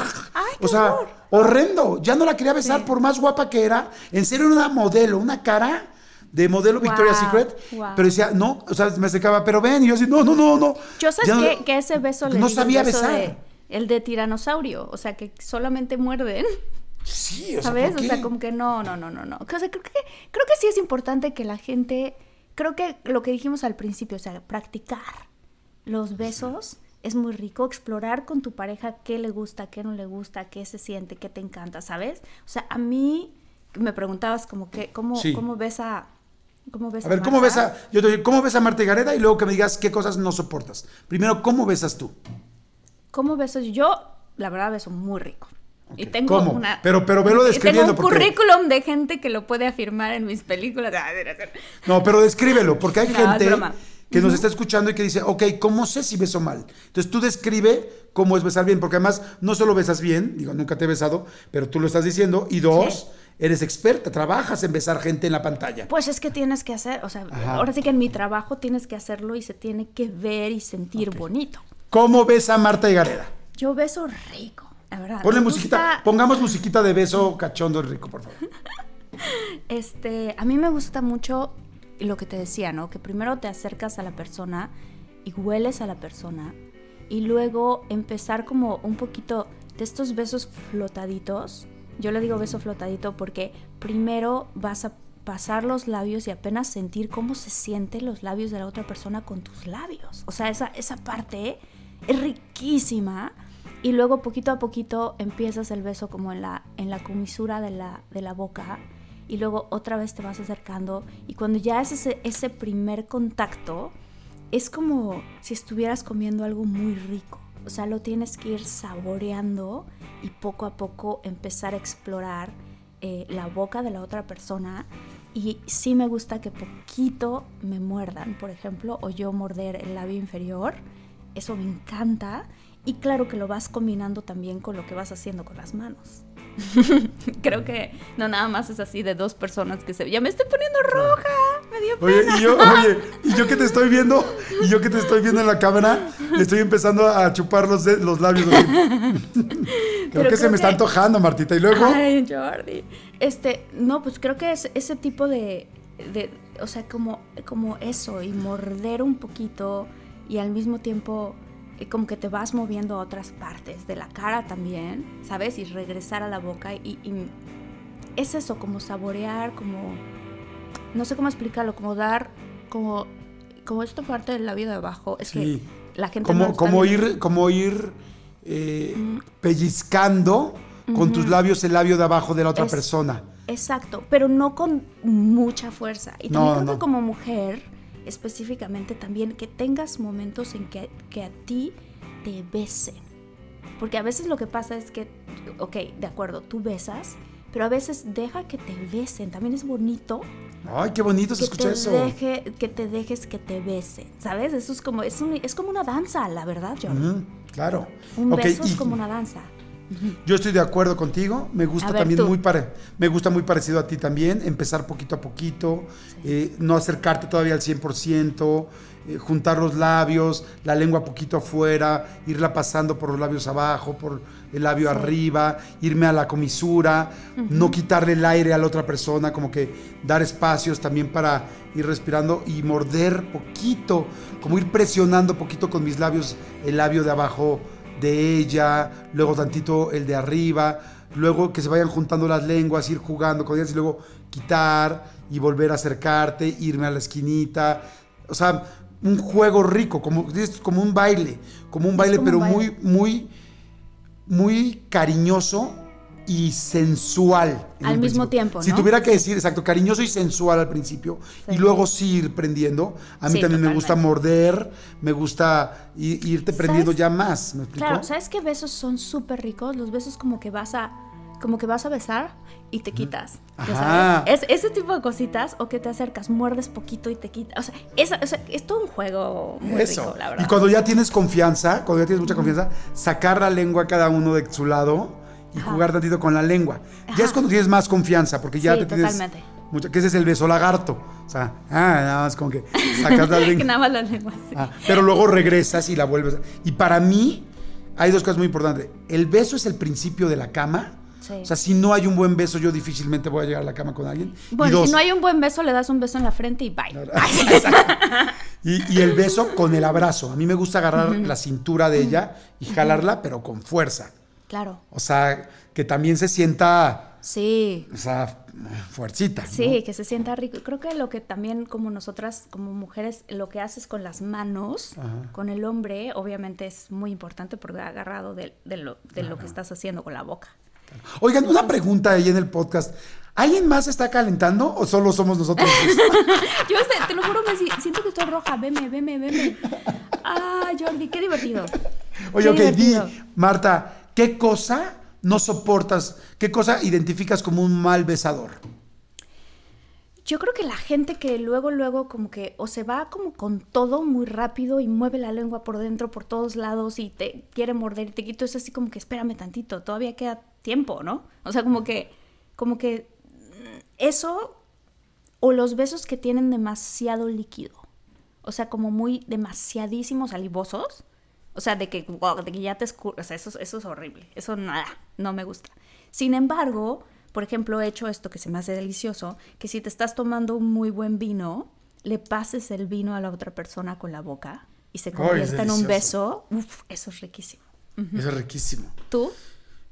o sea, horrendo. Ya no la quería besar por más guapa que era. En serio, una modelo, una cara de modelo Victoria's Secret. Pero decía, no, o sea, me secaba, pero ven. Y yo decía, no, no, no, no. Yo sabes que, ese beso pues le No sabía besar. el de tiranosaurio, o sea, que solamente muerden. Sí, o sea, ¿sabes? O sea, como que no, no, no, no, no. O sea, creo que, creo que sí es importante que la gente, creo que lo que dijimos al principio, o sea, practicar los besos es muy rico explorar con tu pareja qué le gusta, qué no le gusta, qué se siente, qué te encanta, ¿sabes? O sea, a mí me preguntabas como que, ¿cómo, cómo besa a, ver, ¿cómo ves a, yo ¿cómo ves a Marta y Gareda? Y luego que me digas qué cosas no soportas. Primero, ¿cómo besas tú? ¿Cómo beso yo? La verdad, beso muy rico. Y tengo ¿Cómo? una. Pero, pero velo describiendo. Tengo un currículum de gente que lo puede afirmar en mis películas. Ah, no, pero descríbelo, porque hay gente que nos está escuchando y que dice, ok, ¿cómo sé si beso mal? Entonces tú describe cómo es besar bien, porque además no solo besas bien, digo, nunca te he besado, pero tú lo estás diciendo, y dos, eres experta, trabajas en besar gente en la pantalla. Pues es que tienes que hacer, o sea, ahora sí que en mi trabajo tienes que hacerlo y se tiene que ver y sentir bonito. ¿Cómo besa Marta y Gareda? Yo beso rico, la verdad. Ponle musiquita, pongamos musiquita de beso cachondo y rico, por favor. este, a mí me gusta mucho lo que te decía, ¿no? Que primero te acercas a la persona y hueles a la persona y luego empezar como un poquito de estos besos flotaditos yo le digo beso flotadito porque primero vas a pasar los labios y apenas sentir cómo se sienten los labios de la otra persona con tus labios. O sea, esa, esa parte es riquísima. Y luego poquito a poquito empiezas el beso como en la, en la comisura de la, de la boca. Y luego otra vez te vas acercando. Y cuando ya es ese, ese primer contacto, es como si estuvieras comiendo algo muy rico o sea, lo tienes que ir saboreando y poco a poco empezar a explorar eh, la boca de la otra persona. Y sí me gusta que poquito me muerdan, por ejemplo, o yo morder el labio inferior. Eso me encanta. Y claro que lo vas combinando también con lo que vas haciendo con las manos. Creo que no nada más es así de dos personas que se... Ya me estoy poniendo roja, me dio pena. Oye, y yo, oye, que te estoy viendo, y yo que te estoy viendo en la cámara, estoy empezando a chupar los, los labios. creo que se me está antojando, Martita. Y luego... Ay, Jordi. Este, no, pues creo que es ese tipo de... de o sea, como, como eso, y morder un poquito y al mismo tiempo eh, como que te vas moviendo a otras partes de la cara también, ¿sabes? Y regresar a la boca y, es eso, como saborear, como, no sé cómo explicarlo, como dar, como, como esto parte del labio de abajo, es que la gente... Como, como ir, como ir eh, mm. pellizcando con tus labios el labio de abajo de la otra persona. Exacto, pero no con mucha fuerza. Y también creo como mujer específicamente también que tengas momentos en que, que a ti te besen. Porque a veces lo que pasa es que, ok, de acuerdo, tú besas, pero a veces deja que te besen. También es bonito. Ay, qué bonito se escucha eso. que te dejes que te besen, ¿sabes? Eso es como, es, como una danza, la verdad, yo claro. Un beso es como una danza. Yo estoy de acuerdo contigo, me gusta también muy me gusta muy parecido a ti también, empezar poquito a poquito, eh, no acercarte todavía al 100%, eh, juntar los labios, la lengua poquito afuera, irla pasando por los labios abajo, por el labio arriba, irme a la comisura, no quitarle el aire a la otra persona, como que dar espacios también para ir respirando y morder poquito, como ir presionando poquito con mis labios el labio de abajo de ella, luego tantito el de arriba, luego que se vayan juntando las lenguas, ir jugando con ellas y luego quitar y volver a acercarte, irme a la esquinita. O sea, un juego rico, como, como un baile, como un baile, pero muy, muy, muy cariñoso y sensual. Al mismo tiempo. ¿no? Si tuviera que decir, exacto, cariñoso y sensual al principio y luego sí ir prendiendo. A mí también me gusta morder, me gusta irte prendiendo ya más. claro, ¿sabes qué besos son súper ricos? Los besos como que vas a como que vas a besar y te quitas. Ajá. Es, ese tipo de cositas, o que te acercas, muerdes poquito y te quitas. O sea, es, todo un juego Eso. Y cuando ya tienes confianza, cuando ya tienes mucha confianza, sacar la lengua a cada uno de su lado y jugar tantito con la lengua. Ya es cuando tienes más confianza, porque ya te tienes. Totalmente. que ese es el beso lagarto. O sea, ah, nada más como que sacas la lengua. Ah, pero luego regresas y la vuelves. Y para mí, hay dos cosas muy importantes. El beso es el principio de la cama. O sea, si no hay un buen beso, yo difícilmente voy a llegar a la cama con alguien. Bueno, si no hay un buen beso, le das un beso en la frente y bye. y, el beso con el abrazo. A mí me gusta agarrar la cintura de ella y jalarla, pero con fuerza. Claro. O sea, que también se sienta. Sí. O sea, fuercita. Sí, que se sienta rico. Creo que lo que también como nosotras, como mujeres, lo que haces con las manos, con el hombre, obviamente es muy importante porque ha agarrado de, lo, que estás haciendo con la boca. Oigan, una pregunta ahí en el podcast. ¿Alguien más está calentando o solo somos nosotros? yo te lo juro, me siento que estoy roja. Veme, veme, veme. Ah, Jordi, qué divertido. Oye, qué ok, di, Marta, ¿qué cosa no soportas? ¿Qué cosa identificas como un mal besador? Yo creo que la gente que luego, luego como que o se va como con todo muy rápido y mueve la lengua por dentro, por todos lados y te quiere morder y te quito, es así como que espérame tantito, todavía queda tiempo, ¿no? O sea, como que, como que mm, eso o los besos que tienen demasiado líquido, o sea, como muy demasiadísimos salivosos, o sea, de que, de que ya te escurre. O sea, eso, eso es horrible. Eso nada, no me gusta. Sin embargo, por ejemplo, he hecho esto que se me hace delicioso, que si te estás tomando un muy buen vino, le pases el vino a la otra persona con la boca y se convierte en un beso. Uf, eso es riquísimo. Eso es riquísimo. ¿Tú?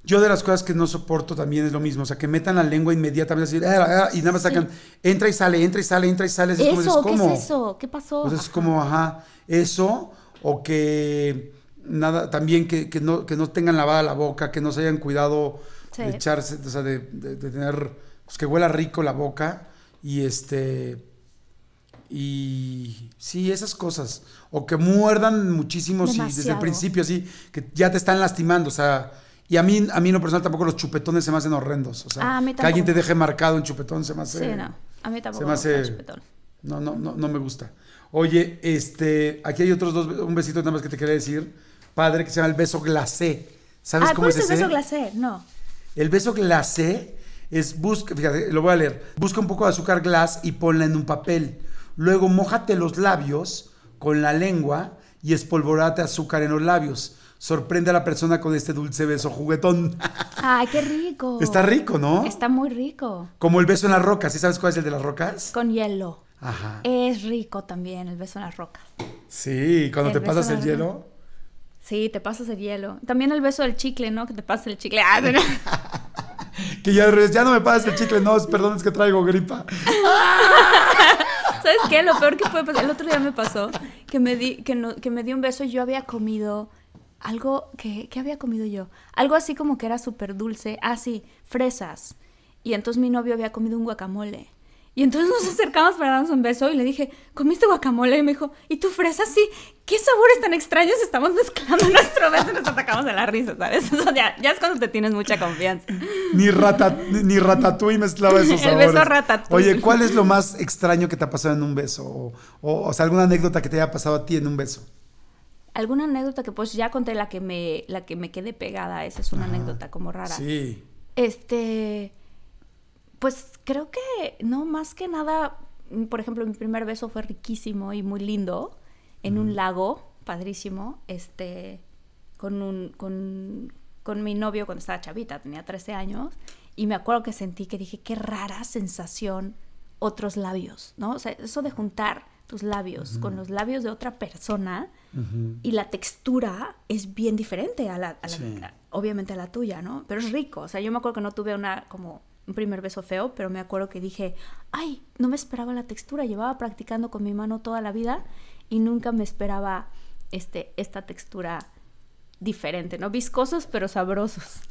Yo de las cosas que no soporto también es lo mismo, o sea, que metan la lengua inmediatamente ah, ah, y nada más sacan, entra y sale, entra y sale, entra y sale. eso, ¿qué es eso? ¿Qué pasó? Entonces pues es como, ajá, eso o que nada, también que, no, que no tengan lavada la boca, que no se hayan cuidado de echarse, o sea, de, tener, pues que huela rico la boca y este, y sí, esas cosas. O que muerdan muchísimo desde el principio, así, que ya te están lastimando, o sea... Y a mí, a mí no personal tampoco los chupetones se me hacen horrendos. O sea, ah, que alguien te deje marcado en chupetón se me hace... Sí, no. A mí tampoco me, no, no, no me gusta. Oye, este, aquí hay otros dos, un besito nada más que te quería decir, padre, que se llama el beso glacé. ¿Sabes ah, cómo es ese? el beso glacé? No. El beso glacé es busca, fíjate, lo voy a leer. Busca un poco de azúcar glass y ponla en un papel. Luego mojate los labios con la lengua y espolvorate azúcar en los labios. Sorprende a la persona con este dulce beso juguetón. ¡Ay, qué rico! Está rico, ¿no? Está muy rico. Como el beso en las rocas, ¿sí sabes cuál es el de las rocas? Con hielo. Es rico también el beso en las rocas. Sí, cuando te pasas el hielo. Sí, te pasas el hielo. También el beso del chicle, ¿no? Que te pasas el chicle. Ah, que ya, no me pasas el chicle, no, perdón, es que traigo gripa. ¿Sabes qué? Lo peor que puede pasar, el otro día me pasó que me di, que, me un beso y yo había comido algo que, ¿qué había comido yo? Algo así como que era súper dulce, ah, sí, fresas. Y entonces mi novio había comido un guacamole. Y entonces nos acercamos para darnos un beso y le dije, ¿comiste guacamole? Y me dijo, ¿y tu fresa? Sí, ¿qué sabores tan extraños estamos mezclando nuestro beso? nos atacamos de la risa, ¿sabes? ya, es cuando te tienes mucha confianza. Ni, ratatú ni ratatouille mezclaba esos sabores. El beso ratatouille. Oye, ¿cuál es lo más extraño que te ha pasado en un beso? O, sea, alguna anécdota que te haya pasado a ti en un beso. Alguna anécdota que pues ya conté la que me, la que me quedé pegada. Esa es una anécdota como rara. Sí. Este... Pues creo que, no, más que nada, mm, por ejemplo, mi primer beso fue riquísimo y muy lindo, en un lago, padrísimo, este, con, un, con, mi novio cuando estaba chavita, tenía 13 años, y me acuerdo que sentí que dije, qué rara sensación otros labios, ¿no? O sea, eso de juntar tus labios con los labios de otra persona y la textura es bien diferente a la, obviamente a la tuya, ¿no? Pero es rico, o sea, yo me acuerdo que no tuve una como un primer beso feo, pero me acuerdo que dije, ay, no me esperaba la textura, llevaba practicando con mi mano toda la vida y nunca me esperaba este, esta textura diferente, ¿no? Viscosos pero sabrosos.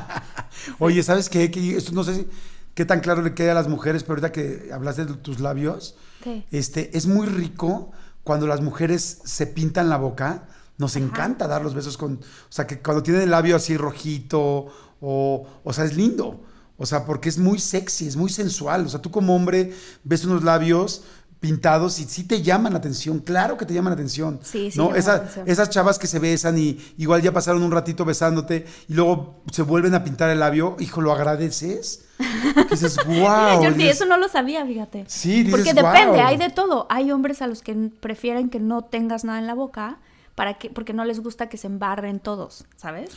Oye, ¿sabes qué? Que esto no sé qué tan claro le queda a las mujeres, pero ahorita que hablaste de tus labios, este, es muy rico cuando las mujeres se pintan la boca. Nos encanta dar los besos con, o sea, que cuando tienen el labio así rojito o, o sea, es lindo. O sea, porque es muy sexy, es muy sensual. O sea, tú como hombre ves unos labios pintados y sí te llaman la atención, claro que te llaman la atención. Sí, sí. ¿no? Esa, Esas chavas que se besan y igual ya pasaron un ratito besándote y luego se vuelven a pintar el labio, hijo, ¿lo agradeces? dices, wow. Yo, eso no lo sabía, fíjate. Sí, dices, Porque depende, hay de todo. Hay hombres a los que prefieren que no tengas nada en la boca para que, porque no les gusta que se embarren todos, ¿sabes?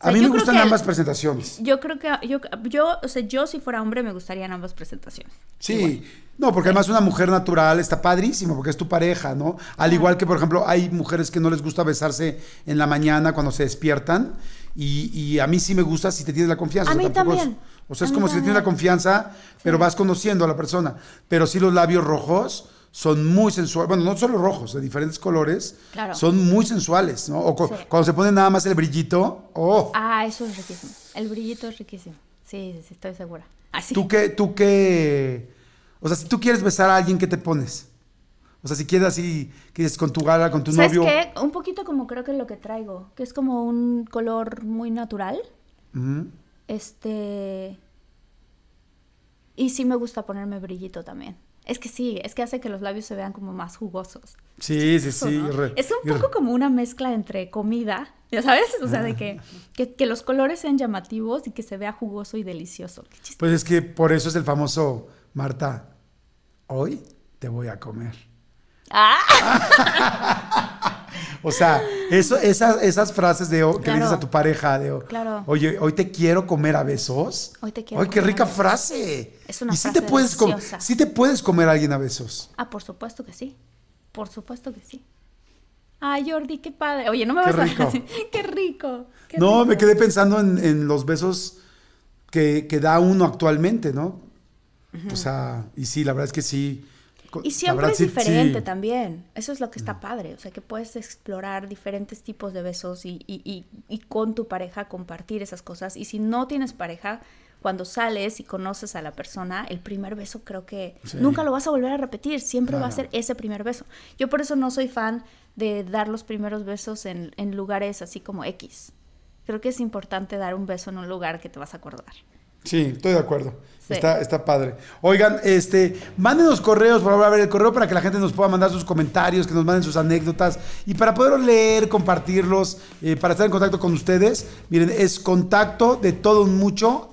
a mí me gustan ambas presentaciones. Yo creo que yo, yo, o sea, yo si fuera hombre me gustarían ambas presentaciones. Sí, no, porque además una mujer natural está padrísimo porque es tu pareja, ¿no? Al igual que, por ejemplo, hay mujeres que no les gusta besarse en la mañana cuando se despiertan y, a mí sí me gusta si te tienes la confianza. A mí o sea, también. o sea, es como si te tienes la confianza, pero vas conociendo a la persona. Pero sí los labios rojos son muy sensuales. Bueno, no solo rojos, de diferentes colores. Claro. Son muy sensuales, ¿no? O cuando se pone nada más el brillito. ¡Oh! Ah, eso es riquísimo. El brillito es riquísimo. Sí, sí, estoy segura. Así. Ah, ¿Tú qué, tú qué? O sea, si tú quieres besar a alguien, ¿qué te pones? O sea, si quieres así, quieres con tu gala, con tu novio. Un poquito como creo que lo que traigo, que es como un color muy natural. Este. Y sí me gusta ponerme brillito también. Es que sí, es que hace que los labios se vean como más jugosos. Sí, sí, sí. es un poco como una mezcla entre comida, ya sabes, o sea, de que, los colores sean llamativos y que se vea jugoso y delicioso. pues es que por eso es el famoso, Marta, hoy te voy a comer. Ah. O sea, esas, frases de oh, que le dices a tu pareja de oh, oye, hoy te quiero comer a besos. Hoy te quiero. Ay, qué rica frase. Es una frase sí te puedes sí te puedes comer a alguien a besos. Ah, por supuesto que sí. Por supuesto que sí. Ay, Jordi, qué padre. Oye, no me vas rico. a decir. qué rico. no, me quedé pensando en, los besos que, da uno actualmente, ¿no? O sea, y sí, la verdad es que sí y siempre es diferente también. Eso es lo que está mm. padre. O sea, que puedes explorar diferentes tipos de besos y, y, y, con tu pareja compartir esas cosas. Y si no tienes pareja, cuando sales y conoces a la persona, el primer beso creo que nunca lo vas a volver a repetir. Siempre va a ser ese primer beso. Yo por eso no soy fan de dar los primeros besos en, en lugares así como X. Creo que es importante dar un beso en un lugar que te vas a acordar. Sí, estoy de acuerdo. Está, está padre. Oigan, este, los correos, por favor, ver el correo para que la gente nos pueda mandar sus comentarios, que nos manden sus anécdotas y para poder leer, compartirlos, eh, para estar en contacto con ustedes. Miren, es contacto de todo un mucho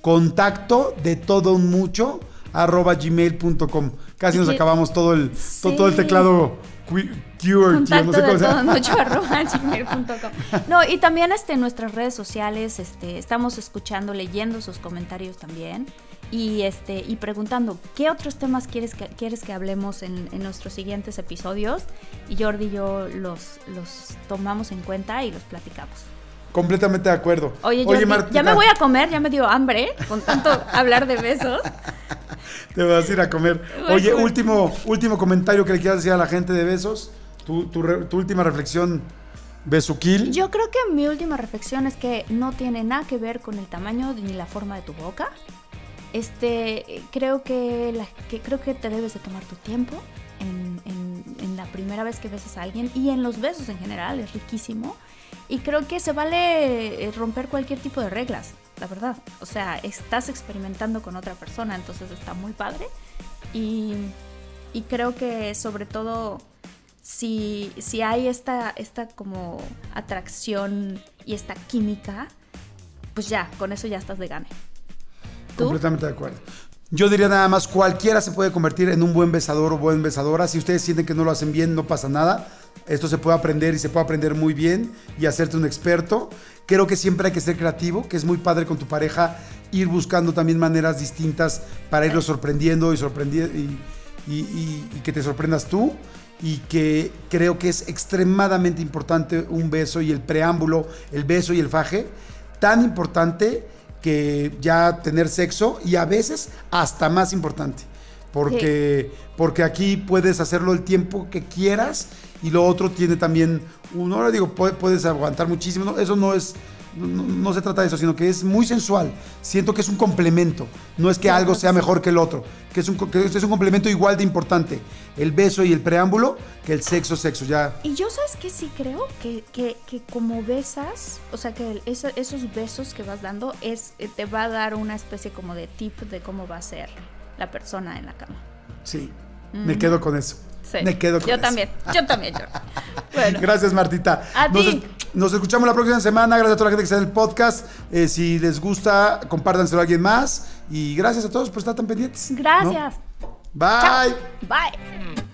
Contacto de todo un mucho Casi nos acabamos todo el, todo el teclado no y también este, nuestras redes sociales, este, estamos escuchando, leyendo sus comentarios también. Y, este, y preguntando, ¿qué otros temas quieres que, quieres que hablemos en, nuestros siguientes episodios? Y Jordi y yo los, los tomamos en cuenta y los platicamos. Completamente de acuerdo. Oye, ya me voy a comer, ya me dio hambre ¿eh? con tanto hablar de besos. Te vas a ir a comer. Oye, último, último comentario que le quieras decir a la gente de besos. Tu, tu, última reflexión, Besuquil. Yo creo que mi última reflexión es que no tiene nada que ver con el tamaño ni la forma de tu boca. Este, creo que, la, que creo que te debes de tomar tu tiempo en, en la primera vez que besas a alguien y en los besos en general, es riquísimo y creo que se vale eh, romper cualquier tipo de reglas, la verdad. O sea, estás experimentando con otra persona, entonces está muy padre. Y, creo que sobre todo si, hay esta, esta como atracción y esta química, pues ya, con eso ya estás de gane. Completamente de acuerdo. Yo diría nada más, cualquiera se puede convertir en un buen besador o buen besadora. Si ustedes sienten que no lo hacen bien, no pasa nada. Esto se puede aprender y se puede aprender muy bien y hacerte un experto. Creo que siempre hay que ser creativo, que es muy padre con tu pareja ir buscando también maneras distintas para irlo sorprendiendo y, y que te sorprendas tú y que creo que es extremadamente importante un beso y el preámbulo, el beso y el faje, tan importante que ya tener sexo y a veces hasta más importante. Porque, porque aquí puedes hacerlo el tiempo que quieras y lo otro tiene también una hora, digo, puedes aguantar muchísimo. eso no es no, se trata de eso, sino que es muy sensual. Siento que es un complemento. No es que algo sea mejor que el otro, que es un, es un complemento igual de importante. El beso y el preámbulo que el sexo, sexo, ya. Y yo sabes que sí creo que, que, como besas, o sea, que esos besos que vas dando es, eh, te va a dar una especie como de tip de cómo va a ser la persona en la cama. Sí, me quedo con eso. Me quedo con Yo también, yo también, yo. Bueno. Gracias, Martita. nos, escuchamos la próxima semana. Gracias a toda la gente que está en el podcast. Eh, si les gusta, compártanselo a alguien más. Y gracias a todos por estar tan pendientes. Gracias. Bye. Bye.